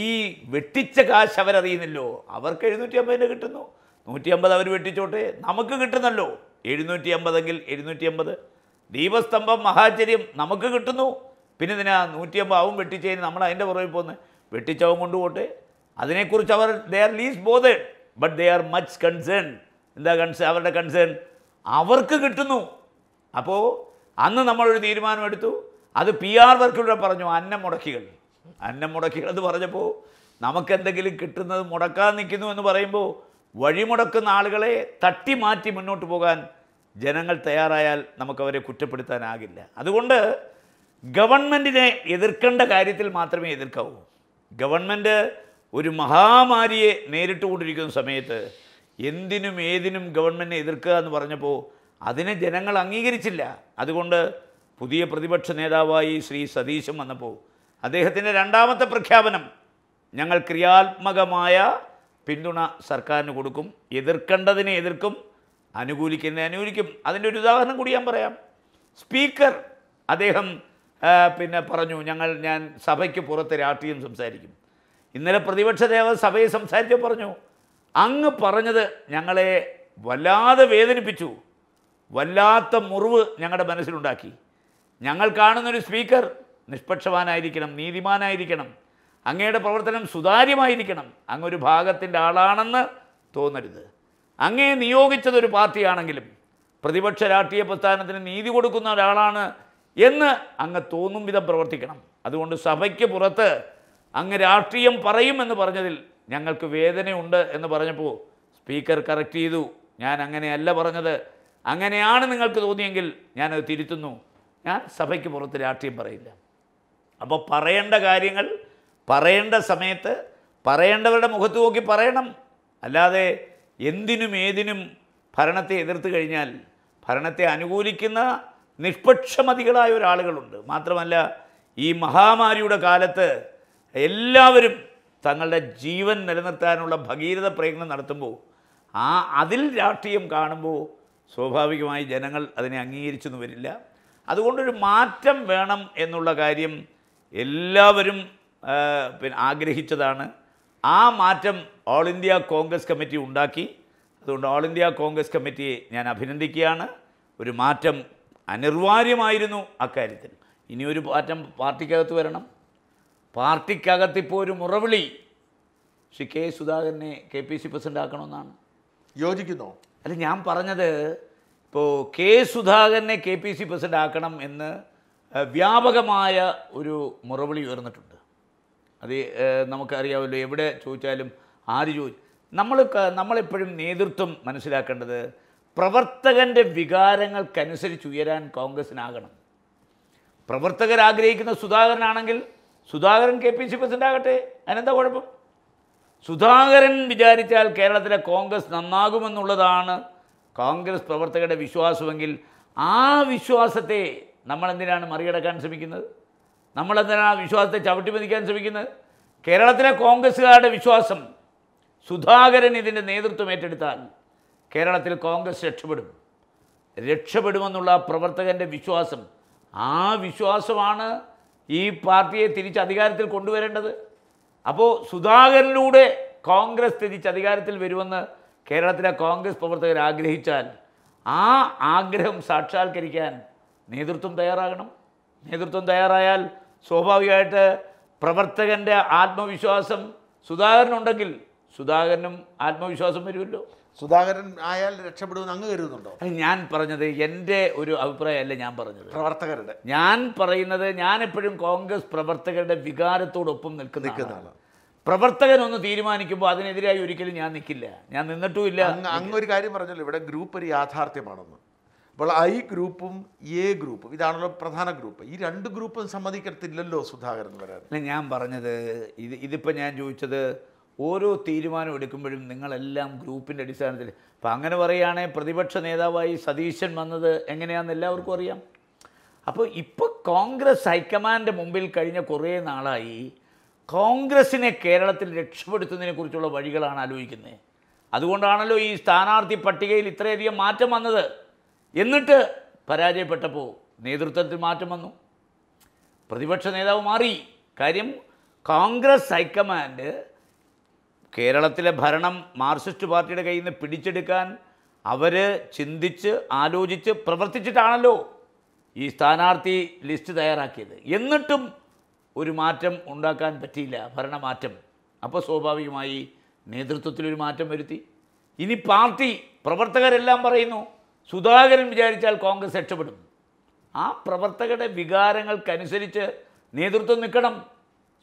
ഈ വെട്ടിച്ച കാശ് അവരറിയുന്നില്ലോ അവർക്ക് എഴുന്നൂറ്റി അമ്പതിന് കിട്ടുന്നു നൂറ്റി അമ്പത് അവർ വെട്ടിച്ചോട്ടെ നമുക്ക് കിട്ടുന്നല്ലോ എഴുന്നൂറ്റി അമ്പതെങ്കിൽ എഴുന്നൂറ്റി അമ്പത് ദീപസ്തംഭം മഹാചര്യം നമുക്ക് കിട്ടുന്നു പിന്നെ ഇതിനാ നൂറ്റി അമ്പത് അവൻ വെട്ടിച്ചതിന് നമ്മൾ അതിൻ്റെ പുറകിൽ പോകുന്ന വെട്ടിച്ചവൻ കൊണ്ടുപോട്ടെ അതിനെക്കുറിച്ച് അവർ they are least bothered but they are much concern എന്താ കൺസേൺ അവരുടെ കൺസേൺ അവർക്ക് കിട്ടുന്നു അപ്പോൾ അന്ന് നമ്മളൊരു തീരുമാനമെടുത്തു അത് പി ആർ വർക്കിലൂടെ പറഞ്ഞു അന്നം മുടക്കികൾ അന്നം മുടക്കികൾ എന്ന് പറഞ്ഞപ്പോൾ നമുക്കെന്തെങ്കിലും കിട്ടുന്നത് മുടക്കാൻ നിൽക്കുന്നു എന്ന് പറയുമ്പോൾ വഴിമുടക്കുന്ന ആളുകളെ തട്ടി മാറ്റി മുന്നോട്ട് പോകാൻ ജനങ്ങൾ തയ്യാറായാൽ നമുക്കവരെ കുറ്റപ്പെടുത്താനാകില്ല അതുകൊണ്ട് ഗവൺമെൻറ്റിനെ എതിർക്കേണ്ട കാര്യത്തിൽ മാത്രമേ എതിർക്കാവൂ ഗവൺമെൻറ് ഒരു മഹാമാരിയെ നേരിട്ടുകൊണ്ടിരിക്കുന്ന സമയത്ത് എന്തിനും ഏതിനും ഗവൺമെൻറ്റിനെ എതിർക്കുക എന്ന് പറഞ്ഞപ്പോൾ അതിനെ ജനങ്ങൾ അംഗീകരിച്ചില്ല അതുകൊണ്ട് പുതിയ പ്രതിപക്ഷ നേതാവായി ശ്രീ സതീശൻ വന്നപ്പോൾ അദ്ദേഹത്തിൻ്റെ രണ്ടാമത്തെ പ്രഖ്യാപനം ഞങ്ങൾ ക്രിയാത്മകമായ പിന്തുണ സർക്കാരിന് കൊടുക്കും എതിർക്കേണ്ടതിനെ എതിർക്കും അനുകൂലിക്കുന്നതിനെ അനുകൂലിക്കും അതിൻ്റെ ഒരു ഉദാഹരണം കൂടി ഞാൻ പറയാം സ്പീക്കർ അദ്ദേഹം പിന്നെ പറഞ്ഞു ഞങ്ങൾ ഞാൻ സഭയ്ക്ക് പുറത്ത് രാഷ്ട്രീയം സംസാരിക്കും ഇന്നലെ പ്രതിപക്ഷ ദേവ സഭയെ സംസാരിച്ച് പറഞ്ഞു അങ്ങ് പറഞ്ഞത് ഞങ്ങളെ വല്ലാതെ വേദനിപ്പിച്ചു വല്ലാത്ത മുറിവ് ഞങ്ങളുടെ മനസ്സിലുണ്ടാക്കി ഞങ്ങൾ കാണുന്നൊരു സ്പീക്കർ നിഷ്പക്ഷവാനായിരിക്കണം നീതിമാനായിരിക്കണം അങ്ങയുടെ പ്രവർത്തനം സുതാര്യമായിരിക്കണം അങ്ങൊരു ഭാഗത്തിൻ്റെ ആളാണെന്ന് തോന്നരുത് അങ്ങേ നിയോഗിച്ചതൊരു പാർട്ടിയാണെങ്കിലും പ്രതിപക്ഷ രാഷ്ട്രീയ പ്രസ്ഥാനത്തിന് നീതി കൊടുക്കുന്ന ഒരാളാണ് എന്ന് അങ്ങ് തോന്നും വിധം പ്രവർത്തിക്കണം അതുകൊണ്ട് സഭയ്ക്ക് പുറത്ത് അങ്ങ് രാഷ്ട്രീയം പറയുമെന്ന് പറഞ്ഞതിൽ ഞങ്ങൾക്ക് വേദനയുണ്ട് എന്ന് പറഞ്ഞപ്പോൾ സ്പീക്കർ കറക്റ്റ് ചെയ്തു ഞാൻ അങ്ങനെയല്ല പറഞ്ഞത് അങ്ങനെയാണ് നിങ്ങൾക്ക് തോന്നിയെങ്കിൽ ഞാനത് തിരുത്തുന്നു ഞാൻ സഭയ്ക്ക് പുറത്ത് രാഷ്ട്രീയം പറയില്ല അപ്പോൾ പറയേണ്ട കാര്യങ്ങൾ പറയേണ്ട സമയത്ത് പറയേണ്ടവരുടെ മുഖത്ത് നോക്കി പറയണം അല്ലാതെ എന്തിനും ഏതിനും ഭരണത്തെ എതിർത്ത് കഴിഞ്ഞാൽ ഭരണത്തെ അനുകൂലിക്കുന്ന നിഷ്പക്ഷമതികളായ ഒരാളുകളുണ്ട് മാത്രമല്ല ഈ മഹാമാരിയുടെ കാലത്ത് എല്ലാവരും തങ്ങളുടെ ജീവൻ നിലനിർത്താനുള്ള ഭഗീരഥ പ്രയത്നം നടത്തുമ്പോൾ ആ അതിൽ രാഷ്ട്രീയം കാണുമ്പോൾ സ്വാഭാവികമായി ജനങ്ങൾ അതിനെ അംഗീകരിച്ചെന്ന് വരില്ല അതുകൊണ്ടൊരു മാറ്റം വേണം എന്നുള്ള കാര്യം എല്ലാവരും പിന്നെ ആഗ്രഹിച്ചതാണ് ആ മാറ്റം ഓൾ ഇന്ത്യ കോൺഗ്രസ് കമ്മിറ്റി ഉണ്ടാക്കി അതുകൊണ്ട് ഓൾ ഇന്ത്യ കോൺഗ്രസ് കമ്മിറ്റിയെ ഞാൻ അഭിനന്ദിക്കുകയാണ് ഒരു മാറ്റം അനിർവാര്യമായിരുന്നു അക്കാര്യത്തിൽ ഇനിയൊരു മാറ്റം പാർട്ടിക്കകത്ത് വരണം പാർട്ടിക്കകത്ത് ഇപ്പോൾ ഒരു മുറവിളി ശ്രീ കെ സുധാകരനെ കെ പി സി പ്രസിഡൻ്റ് ആക്കണമെന്നാണ് യോജിക്കുന്നോ അല്ല ഞാൻ പറഞ്ഞത് ഇപ്പോൾ കെ സുധാകരനെ കെ പി സി പ്രസിഡൻ്റ് ആക്കണം എന്ന് വ്യാപകമായ ഒരു മുറവിളി ഉയർന്നിട്ടുണ്ട് അത് നമുക്കറിയാമല്ലോ എവിടെ ചോദിച്ചാലും ആര് ചോദിച്ചു നമ്മൾ നമ്മളെപ്പോഴും നേതൃത്വം മനസ്സിലാക്കേണ്ടത് പ്രവർത്തകൻ്റെ വികാരങ്ങൾക്കനുസരിച്ച് ഉയരാൻ കോൺഗ്രസ്സിനാകണം പ്രവർത്തകരാഗ്രഹിക്കുന്ന സുധാകരനാണെങ്കിൽ Sudhakaran K P C president ആകട്ടെ അതിനെന്താ കുഴപ്പം സുധാകരൻ വിചാരിച്ചാൽ കേരളത്തിലെ കോൺഗ്രസ് നന്നാകുമെന്നുള്ളതാണ് കോൺഗ്രസ് പ്രവർത്തകരുടെ വിശ്വാസമെങ്കിൽ ആ വിശ്വാസത്തെ നമ്മളെന്തിനാണ് മറികടക്കാൻ ശ്രമിക്കുന്നത് നമ്മളെന്തിനാണ് ആ വിശ്വാസത്തെ ചവിട്ടിമതിക്കാൻ ശ്രമിക്കുന്നത് കേരളത്തിലെ കോൺഗ്രസ്സുകാരുടെ വിശ്വാസം സുധാകരൻ ഇതിൻ്റെ നേതൃത്വം ഏറ്റെടുത്താൽ കേരളത്തിൽ കോൺഗ്രസ് രക്ഷപ്പെടും രക്ഷപ്പെടുമെന്നുള്ള പ്രവർത്തകൻ്റെ വിശ്വാസം ആ വിശ്വാസമാണ് ഈ പാർട്ടിയെ തിരിച്ച് അധികാരത്തിൽ കൊണ്ടുവരേണ്ടത് അപ്പോൾ സുധാകരനിലൂടെ കോൺഗ്രസ് തിരിച്ച് അധികാരത്തിൽ വരുമെന്ന് കേരളത്തിലെ കോൺഗ്രസ് പ്രവർത്തകർ ആഗ്രഹിച്ചാൽ ആ ആഗ്രഹം സാക്ഷാത്കരിക്കാൻ നേതൃത്വം തയ്യാറാകണം നേതൃത്വം തയ്യാറായാൽ സ്വാഭാവികമായിട്ട് പ്രവർത്തകൻ്റെ ആത്മവിശ്വാസം സുധാകരനുണ്ടെങ്കിൽ സുധാകരനും ആത്മവിശ്വാസം വരുമല്ലോ സുധാകരൻ ആയാൽ രക്ഷപ്പെടുമെന്ന് അങ്ങ് കരുതുന്നുണ്ടോ ഞാൻ പറഞ്ഞത് എൻ്റെ ഒരു അഭിപ്രായമല്ല ഞാൻ പറഞ്ഞത് പ്രവർത്തകരുടെ ഞാൻ പറയുന്നത് ഞാൻ എപ്പോഴും കോൺഗ്രസ് പ്രവർത്തകരുടെ വികാരത്തോടൊപ്പം നിൽക്കുന്ന നിൽക്കുന്നതാണ് പ്രവർത്തകനൊന്ന് തീരുമാനിക്കുമ്പോൾ അതിനെതിരായി ഒരിക്കലും ഞാൻ നിൽക്കില്ല ഞാൻ നിന്നിട്ടുമില്ല അങ്ങൊരു കാര്യം പറഞ്ഞല്ലോ ഇവിടെ ഗ്രൂപ്പ് ഒരു യാഥാർത്ഥ്യമാണെന്ന് അപ്പോൾ ഐ ഗ്രൂപ്പും എ ഗ്രൂപ്പും ഇതാണല്ലോ പ്രധാന ഗ്രൂപ്പ് ഈ രണ്ട് ഗ്രൂപ്പും സമ്മതിക്കരുത്തില്ലല്ലോ സുധാകരൻ വരാൻ ഞാൻ പറഞ്ഞത് ഇത് ഇതിപ്പോൾ ഞാൻ ചോദിച്ചത് ഓരോ തീരുമാനം എടുക്കുമ്പോഴും നിങ്ങളെല്ലാം ഗ്രൂപ്പിൻ്റെ അടിസ്ഥാനത്തിൽ അപ്പം അങ്ങനെ പറയുകയാണെങ്കിൽ പ്രതിപക്ഷ നേതാവായി സതീശൻ വന്നത് എങ്ങനെയാണെന്ന് എല്ലാവർക്കും അറിയാം അപ്പോൾ ഇപ്പോൾ കോൺഗ്രസ് ഹൈക്കമാൻഡ് മുമ്പിൽ കഴിഞ്ഞ കുറേ നാളായി കോൺഗ്രസിനെ കേരളത്തിൽ രക്ഷപ്പെടുത്തുന്നതിനെക്കുറിച്ചുള്ള വഴികളാണ് ആലോചിക്കുന്നത് അതുകൊണ്ടാണല്ലോ ഈ സ്ഥാനാർത്ഥി പട്ടികയിൽ ഇത്രയധികം മാറ്റം വന്നത് എന്നിട്ട് പരാജയപ്പെട്ടപ്പോൾ നേതൃത്വത്തിൽ മാറ്റം വന്നു പ്രതിപക്ഷ നേതാവ് മാറി കാര്യം കോൺഗ്രസ് ഹൈക്കമാൻഡ് കേരളത്തിലെ ഭരണം മാർക്സിസ്റ്റ് പാർട്ടിയുടെ കയ്യിൽ നിന്ന് പിടിച്ചെടുക്കാൻ അവർ ചിന്തിച്ച് ആലോചിച്ച് പ്രവർത്തിച്ചിട്ടാണല്ലോ ഈ സ്ഥാനാർത്ഥി ലിസ്റ്റ് തയ്യാറാക്കിയത് എന്നിട്ടും ഒരു മാറ്റം ഉണ്ടാക്കാൻ പറ്റിയില്ല ഭരണമാറ്റം അപ്പോൾ സ്വാഭാവികമായി നേതൃത്വത്തിലൊരു മാറ്റം വരുത്തി ഇനി പാർട്ടി പ്രവർത്തകരെല്ലാം പറയുന്നു സുധാകരൻ വിചാരിച്ചാൽ കോൺഗ്രസ് രക്ഷപ്പെടും ആ പ്രവർത്തകരുടെ വികാരങ്ങൾക്കനുസരിച്ച് നേതൃത്വം നിൽക്കണം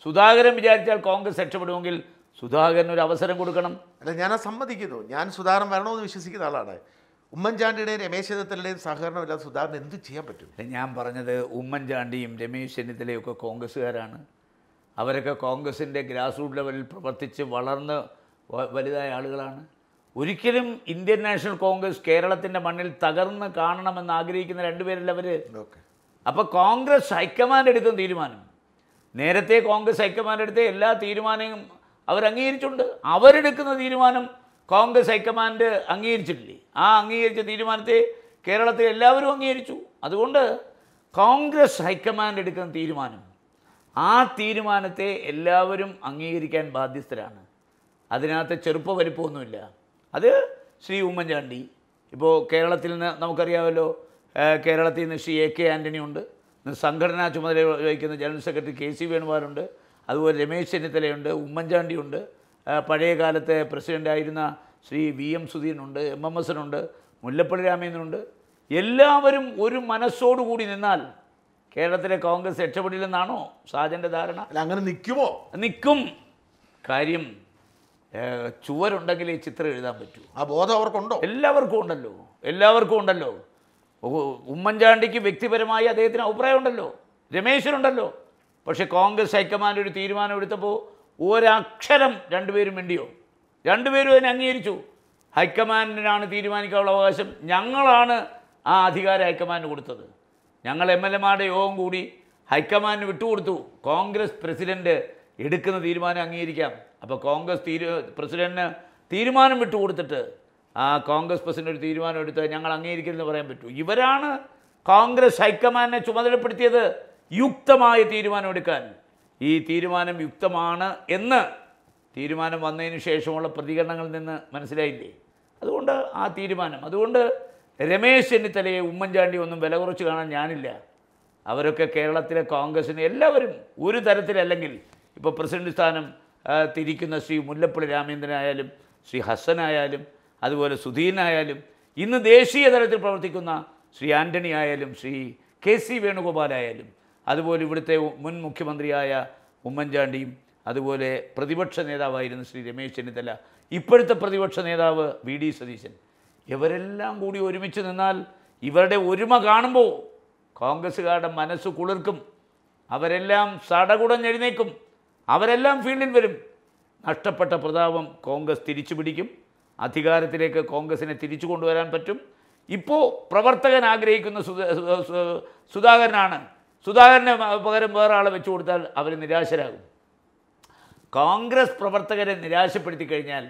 സുധാകരൻ വിചാരിച്ചാൽ കോൺഗ്രസ് രക്ഷപ്പെടുമെങ്കിൽ സുധാകരൻ ഒരു അവസരം കൊടുക്കണം അല്ല ഞാൻ സമ്മതിക്കുന്നു ഞാൻ സുധാകരൻ വരണമെന്ന് വിശ്വസിക്കുന്ന ആളാണ് ഉമ്മൻചാണ്ടിയുടെയും രമേശ് ചെന്നിത്തലയുടെയും സഹകരണമില്ലാതെ സുധാകരൻ എന്ത് ചെയ്യാൻ പറ്റും ഞാൻ പറഞ്ഞത് ഉമ്മൻചാണ്ടിയും രമേശ് ചെന്നിത്തലയും ഒക്കെ കോൺഗ്രസ്സുകാരാണ് അവരൊക്കെ കോൺഗ്രസിൻ്റെ ഗ്രാസ് റൂട്ട് ലെവലിൽ പ്രവർത്തിച്ച് വളർന്ന് വലുതായ ആളുകളാണ് ഒരിക്കലും ഇന്ത്യൻ നാഷണൽ കോൺഗ്രസ് കേരളത്തിൻ്റെ മണ്ണിൽ തകർന്ന് കാണണമെന്ന് ആഗ്രഹിക്കുന്ന രണ്ടുപേരല്ല അവർ അപ്പോൾ കോൺഗ്രസ് ഹൈക്കമാൻഡ് എടുക്കുന്ന തീരുമാനം നേരത്തെ കോൺഗ്രസ് ഹൈക്കമാൻഡ് എടുത്ത് എല്ലാ തീരുമാനവും അവർ അംഗീകരിച്ചുണ്ട് അവരെടുക്കുന്ന തീരുമാനം കോൺഗ്രസ് ഹൈക്കമാൻഡ് അംഗീകരിച്ചിട്ടില്ലേ ആ അംഗീകരിച്ച തീരുമാനത്തെ കേരളത്തിൽ എല്ലാവരും അംഗീകരിച്ചു അതുകൊണ്ട് കോൺഗ്രസ് ഹൈക്കമാൻഡ് എടുക്കുന്ന തീരുമാനം ആ തീരുമാനത്തെ എല്ലാവരും അംഗീകരിക്കാൻ ബാധ്യസ്ഥരാണ് അതിനകത്ത് ചെറുപ്പ വലിപ്പമൊന്നുമില്ല അത് ശ്രീ ഉമ്മൻചാണ്ടി ഇപ്പോൾ കേരളത്തിൽ നിന്ന് നമുക്കറിയാമല്ലോ കേരളത്തിൽ നിന്ന് ശ്രീ എ കെ ആൻ്റണി ഉണ്ട് സംഘടനാ ചുമതല വഹിക്കുന്ന ജനറൽ സെക്രട്ടറി കെ സി വേണുമാരുണ്ട് അതുപോലെ രമേശ് ചെന്നിത്തലയുണ്ട് ഉമ്മൻചാണ്ടിയുണ്ട് പഴയ കാലത്തെ പ്രസിഡൻ്റായിരുന്ന ശ്രീ വി എം സുധീനുണ്ട് എം എം ഉണ്ട് മുല്ലപ്പള്ളി രാമേന്ദ്രനുണ്ട് എല്ലാവരും ഒരു മനസ്സോടുകൂടി നിന്നാൽ കേരളത്തിലെ കോൺഗ്രസ് രക്ഷപ്പെടില്ലെന്നാണോ സാജൻ്റെ ധാരണ അങ്ങനെ നിൽക്കുമോ നിൽക്കും കാര്യം ചുവരുണ്ടെങ്കിൽ ഈ ചിത്രം എഴുതാൻ പറ്റൂ ആ ബോധം അവർക്കുണ്ടോ എല്ലാവർക്കും ഉണ്ടല്ലോ എല്ലാവർക്കും ഉണ്ടല്ലോ ഉമ്മൻചാണ്ടിക്ക് വ്യക്തിപരമായി അദ്ദേഹത്തിന് അഭിപ്രായമുണ്ടല്ലോ രമേശിനുണ്ടല്ലോ പക്ഷേ കോൺഗ്രസ് ഹൈക്കമാൻഡ് ഒരു തീരുമാനം എടുത്തപ്പോൾ ഒരക്ഷരം രണ്ടുപേരും വേണ്ടിയോ രണ്ടുപേരും അതിനെ അംഗീകരിച്ചു ഹൈക്കമാൻഡിനാണ് തീരുമാനിക്കാനുള്ള അവകാശം ഞങ്ങളാണ് ആ അധികാരം ഹൈക്കമാൻഡ് കൊടുത്തത് ഞങ്ങൾ എം എൽ എമാരുടെ യോഗം കൂടി ഹൈക്കമാൻഡിന് വിട്ടുകൊടുത്തു കോൺഗ്രസ് പ്രസിഡന്റ് എടുക്കുന്ന തീരുമാനം അംഗീകരിക്കാം അപ്പോൾ കോൺഗ്രസ് തീരു പ്രസിഡന്റിന് തീരുമാനം വിട്ടുകൊടുത്തിട്ട് ആ കോൺഗ്രസ് പ്രസിഡന്റ് ഒരു തീരുമാനം എടുത്ത് ഞങ്ങൾ അംഗീകരിക്കില്ലെന്ന് പറയാൻ പറ്റൂ ഇവരാണ് കോൺഗ്രസ് ഹൈക്കമാൻഡിനെ ചുമതലപ്പെടുത്തിയത് യുക്തമായ തീരുമാനമെടുക്കാൻ ഈ തീരുമാനം യുക്തമാണ് എന്ന് തീരുമാനം വന്നതിന് ശേഷമുള്ള പ്രതികരണങ്ങളിൽ നിന്ന് മനസ്സിലായില്ലേ അതുകൊണ്ട് ആ തീരുമാനം അതുകൊണ്ട് രമേശ് ചെന്നിത്തലയെ ഉമ്മൻചാണ്ടി ഒന്നും വില കുറച്ച് കാണാൻ ഞാനില്ല അവരൊക്കെ കേരളത്തിലെ കോൺഗ്രസിന് എല്ലാവരും ഒരു തരത്തിലല്ലെങ്കിൽ ഇപ്പോൾ പ്രസിഡന്റ് സ്ഥാനം തിരിക്കുന്ന ശ്രീ മുല്ലപ്പള്ളി രാമേന്ദ്രനായാലും ശ്രീ ഹസ്സനായാലും അതുപോലെ സുധീനായാലും ഇന്ന് ദേശീയ തലത്തിൽ പ്രവർത്തിക്കുന്ന ശ്രീ ആൻ്റണി ആയാലും ശ്രീ കെ സി വേണുഗോപാലായാലും അതുപോലെ ഇവിടുത്തെ മുൻ മുഖ്യമന്ത്രിയായ ഉമ്മൻചാണ്ടിയും അതുപോലെ പ്രതിപക്ഷ നേതാവായിരുന്നു ശ്രീ രമേശ് ചെന്നിത്തല ഇപ്പോഴത്തെ പ്രതിപക്ഷ നേതാവ് വി ഡി സതീശൻ ഇവരെല്ലാം കൂടി ഒരുമിച്ച് നിന്നാൽ ഇവരുടെ ഒരുമ കാണുമ്പോൾ കോൺഗ്രസ്സുകാരുടെ മനസ്സ് കുളിർക്കും അവരെല്ലാം സടകുടഞ്ഞെഴുന്നേക്കും അവരെല്ലാം ഫീൽഡിൽ വരും നഷ്ടപ്പെട്ട പ്രതാപം കോൺഗ്രസ് തിരിച്ചു പിടിക്കും അധികാരത്തിലേക്ക് കോൺഗ്രസിനെ തിരിച്ചു കൊണ്ടുവരാൻ പറ്റും ഇപ്പോൾ പ്രവർത്തകൻ ആഗ്രഹിക്കുന്ന സുധാകരനാണ് സുധാകരനെ പകരം വേറെ ആളെ വെച്ചു കൊടുത്താൽ അവർ നിരാശരാകും കോൺഗ്രസ് പ്രവർത്തകരെ നിരാശപ്പെടുത്തി കഴിഞ്ഞാൽ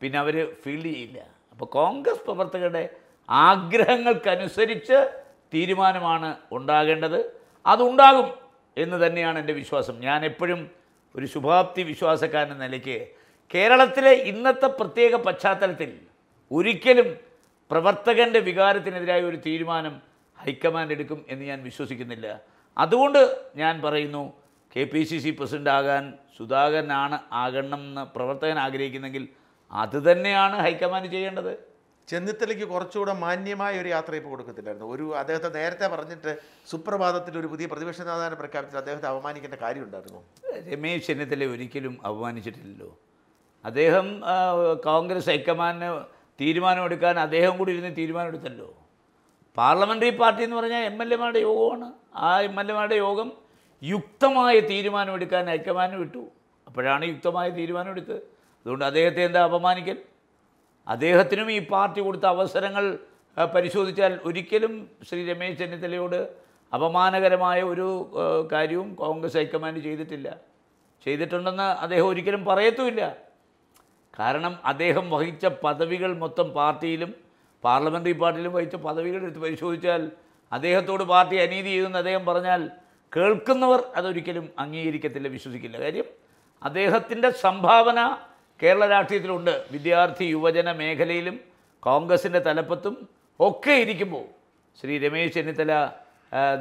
പിന്നെ അവർ ഫീൽ ചെയ്യില്ല അപ്പോൾ കോൺഗ്രസ് പ്രവർത്തകരുടെ ആഗ്രഹങ്ങൾക്കനുസരിച്ച് തീരുമാനമാണ് ഉണ്ടാകേണ്ടത് അതുണ്ടാകും എന്ന് തന്നെയാണ് എൻ്റെ വിശ്വാസം ഞാൻ എപ്പോഴും ഒരു ശുഭാപ്തി വിശ്വാസക്കാരൻ നിലയ്ക്ക് കേരളത്തിലെ ഇന്നത്തെ പ്രത്യേക പശ്ചാത്തലത്തിൽ ഒരിക്കലും പ്രവർത്തകൻ്റെ വികാരത്തിനെതിരായ ഒരു തീരുമാനം ഹൈക്കമാൻഡ് എടുക്കും എന്ന് ഞാൻ വിശ്വസിക്കുന്നില്ല അതുകൊണ്ട് ഞാൻ പറയുന്നു കെ പി സി സി ആകാൻ സുധാകരനാണ് ആകണം എന്ന് പ്രവർത്തകൻ ആഗ്രഹിക്കുന്നെങ്കിൽ അത് തന്നെയാണ് ഹൈക്കമാൻഡ് ചെയ്യേണ്ടത് ചെന്നിത്തലയ്ക്ക് കുറച്ചുകൂടെ മാന്യമായ ഒരു ഇപ്പോൾ കൊടുക്കത്തില്ലായിരുന്നു ഒരു അദ്ദേഹത്തെ നേരത്തെ പറഞ്ഞിട്ട് സുപ്രഭാതത്തിൽ ഒരു പുതിയ പ്രതിപക്ഷ നേതാവിനെ പ്രഖ്യാപിച്ചിട്ട് അദ്ദേഹത്തെ അപമാനിക്കേണ്ട കാര്യമുണ്ടായിരുന്നു രമേശ് ചെന്നിത്തല ഒരിക്കലും അപമാനിച്ചിട്ടില്ലല്ലോ അദ്ദേഹം കോൺഗ്രസ് ഹൈക്കമാൻഡിന് തീരുമാനമെടുക്കാൻ അദ്ദേഹം കൂടി ഇരുന്ന് തീരുമാനമെടുത്തല്ലോ പാർലമെൻ്ററി പാർട്ടി എന്ന് പറഞ്ഞാൽ എം എൽ എമാരുടെ യോഗമാണ് ആ എം എൽ എമാരുടെ യോഗം യുക്തമായ തീരുമാനമെടുക്കാൻ ഹൈക്കമാൻഡ് വിട്ടു അപ്പോഴാണ് യുക്തമായ തീരുമാനമെടുത്തത് അതുകൊണ്ട് അദ്ദേഹത്തെ എന്താ അപമാനിക്കൽ അദ്ദേഹത്തിനും ഈ പാർട്ടി കൊടുത്ത അവസരങ്ങൾ പരിശോധിച്ചാൽ ഒരിക്കലും ശ്രീ രമേശ് ചെന്നിത്തലയോട് അപമാനകരമായ ഒരു കാര്യവും കോൺഗ്രസ് ഹൈക്കമാൻഡ് ചെയ്തിട്ടില്ല ചെയ്തിട്ടുണ്ടെന്ന് അദ്ദേഹം ഒരിക്കലും പറയത്തുമില്ല കാരണം അദ്ദേഹം വഹിച്ച പദവികൾ മൊത്തം പാർട്ടിയിലും പാർലമെൻ്ററി പാർട്ടിയിലും വഹിച്ച പദവികൾ എടുത്ത് പരിശോധിച്ചാൽ അദ്ദേഹത്തോട് പാർട്ടി അനീതി ചെയ്തെന്ന് അദ്ദേഹം പറഞ്ഞാൽ കേൾക്കുന്നവർ അതൊരിക്കലും അംഗീകരിക്കത്തില്ല വിശ്വസിക്കില്ല കാര്യം അദ്ദേഹത്തിൻ്റെ സംഭാവന കേരള രാഷ്ട്രീയത്തിലുണ്ട് വിദ്യാർത്ഥി യുവജന മേഖലയിലും കോൺഗ്രസിൻ്റെ തലപ്പത്തും ഒക്കെ ഇരിക്കുമ്പോൾ ശ്രീ രമേശ് ചെന്നിത്തല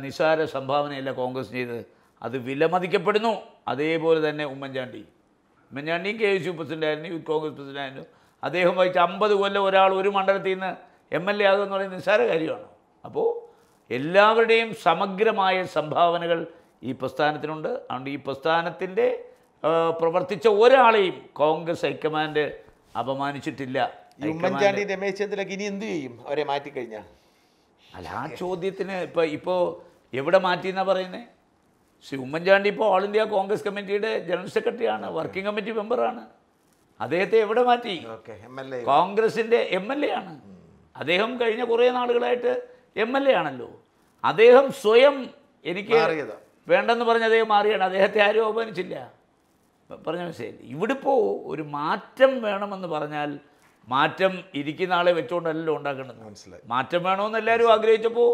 നിസാര സംഭാവനയല്ല കോൺഗ്രസ് ചെയ്തത് അത് വിലമതിക്കപ്പെടുന്നു അതേപോലെ തന്നെ ഉമ്മൻചാണ്ടി ഉമ്മൻചാണ്ടിയും കെ യു പ്രസിഡൻ്റായിരുന്നു യൂത്ത് കോൺഗ്രസ് പ്രസിഡൻ്റായിരുന്നു അദ്ദേഹം വഹിച്ച അമ്പത് കൊല്ലം ഒരാൾ ഒരു മണ്ഡലത്തിൽ നിന്ന് എം എൽ എ ആകുമെന്ന് പറയുന്നത് നിസ്സാര കാര്യമാണ് അപ്പോൾ എല്ലാവരുടെയും സമഗ്രമായ സംഭാവനകൾ ഈ പ്രസ്ഥാനത്തിനുണ്ട് അതുകൊണ്ട് ഈ പ്രസ്ഥാനത്തിൻ്റെ പ്രവർത്തിച്ച ഒരാളെയും കോൺഗ്രസ് ഹൈക്കമാൻഡ് അപമാനിച്ചിട്ടില്ല ഉമ്മൻചാണ്ടി രമേശ് ചെന്നിത്തലക്ക് ഇനി എന്ത് ചെയ്യും അവരെ മാറ്റിക്കഴിഞ്ഞാൽ അല്ല ആ ചോദ്യത്തിന് ഇപ്പോൾ ഇപ്പോൾ എവിടെ മാറ്റി മാറ്റിയെന്നാണ് പറയുന്നത് ശ്രീ ഉമ്മൻചാണ്ടി ഇപ്പോൾ ഓൾ ഇന്ത്യ കോൺഗ്രസ് കമ്മിറ്റിയുടെ ജനറൽ സെക്രട്ടറിയാണ് വർക്കിംഗ് കമ്മിറ്റി മെമ്പറാണ് അദ്ദേഹത്തെ എവിടെ മാറ്റി കോൺഗ്രസിൻ്റെ എം എൽ എ ആണ് അദ്ദേഹം കഴിഞ്ഞ കുറേ നാളുകളായിട്ട് എം എൽ എ ആണല്ലോ അദ്ദേഹം സ്വയം എനിക്ക് വേണ്ടെന്ന് പറഞ്ഞ് അദ്ദേഹം മാറിയാണ് അദ്ദേഹത്തെ ആരും അവമാനിച്ചില്ല പറഞ്ഞ മനസ്സിലായി ഇവിടിപ്പോൾ ഒരു മാറ്റം വേണമെന്ന് പറഞ്ഞാൽ മാറ്റം ഇരിക്കുന്ന ആളെ വെച്ചുകൊണ്ടല്ലോ ഉണ്ടാക്കേണ്ടത് മനസ്സിലായി മാറ്റം വേണമെന്ന് എല്ലാവരും ആഗ്രഹിച്ചപ്പോൾ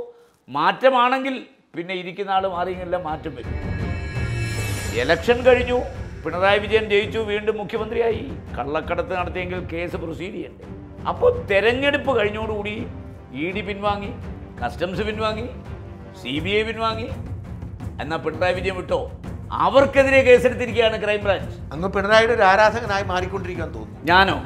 മാറ്റമാണെങ്കിൽ പിന്നെ ഇരിക്കുന്ന ആൾ മാറിയെല്ലാം മാറ്റം വരും എലക്ഷൻ കഴിഞ്ഞു പിണറായി വിജയൻ ജയിച്ചു വീണ്ടും മുഖ്യമന്ത്രിയായി കള്ളക്കടത്ത് നടത്തിയെങ്കിൽ കേസ് പ്രൊസീഡ് ചെയ്യണ്ടേ അപ്പോൾ തെരഞ്ഞെടുപ്പ് കഴിഞ്ഞോടുകൂടി ഇ ഡി പിൻവാങ്ങി കസ്റ്റംസ് പിൻവാങ്ങി സി ബി ഐ പിൻവാങ്ങി എന്നാൽ പിണറായി വിജയം വിട്ടോ അവർക്കെതിരെ കേസെടുത്തിരിക്കുകയാണ് ക്രൈംബ്രാഞ്ച് അങ്ങ് പിണറായിയുടെ ഒരു ആരാധകനായി മാറിക്കൊണ്ടിരിക്കാൻ തോന്നുന്നു ഞാനോ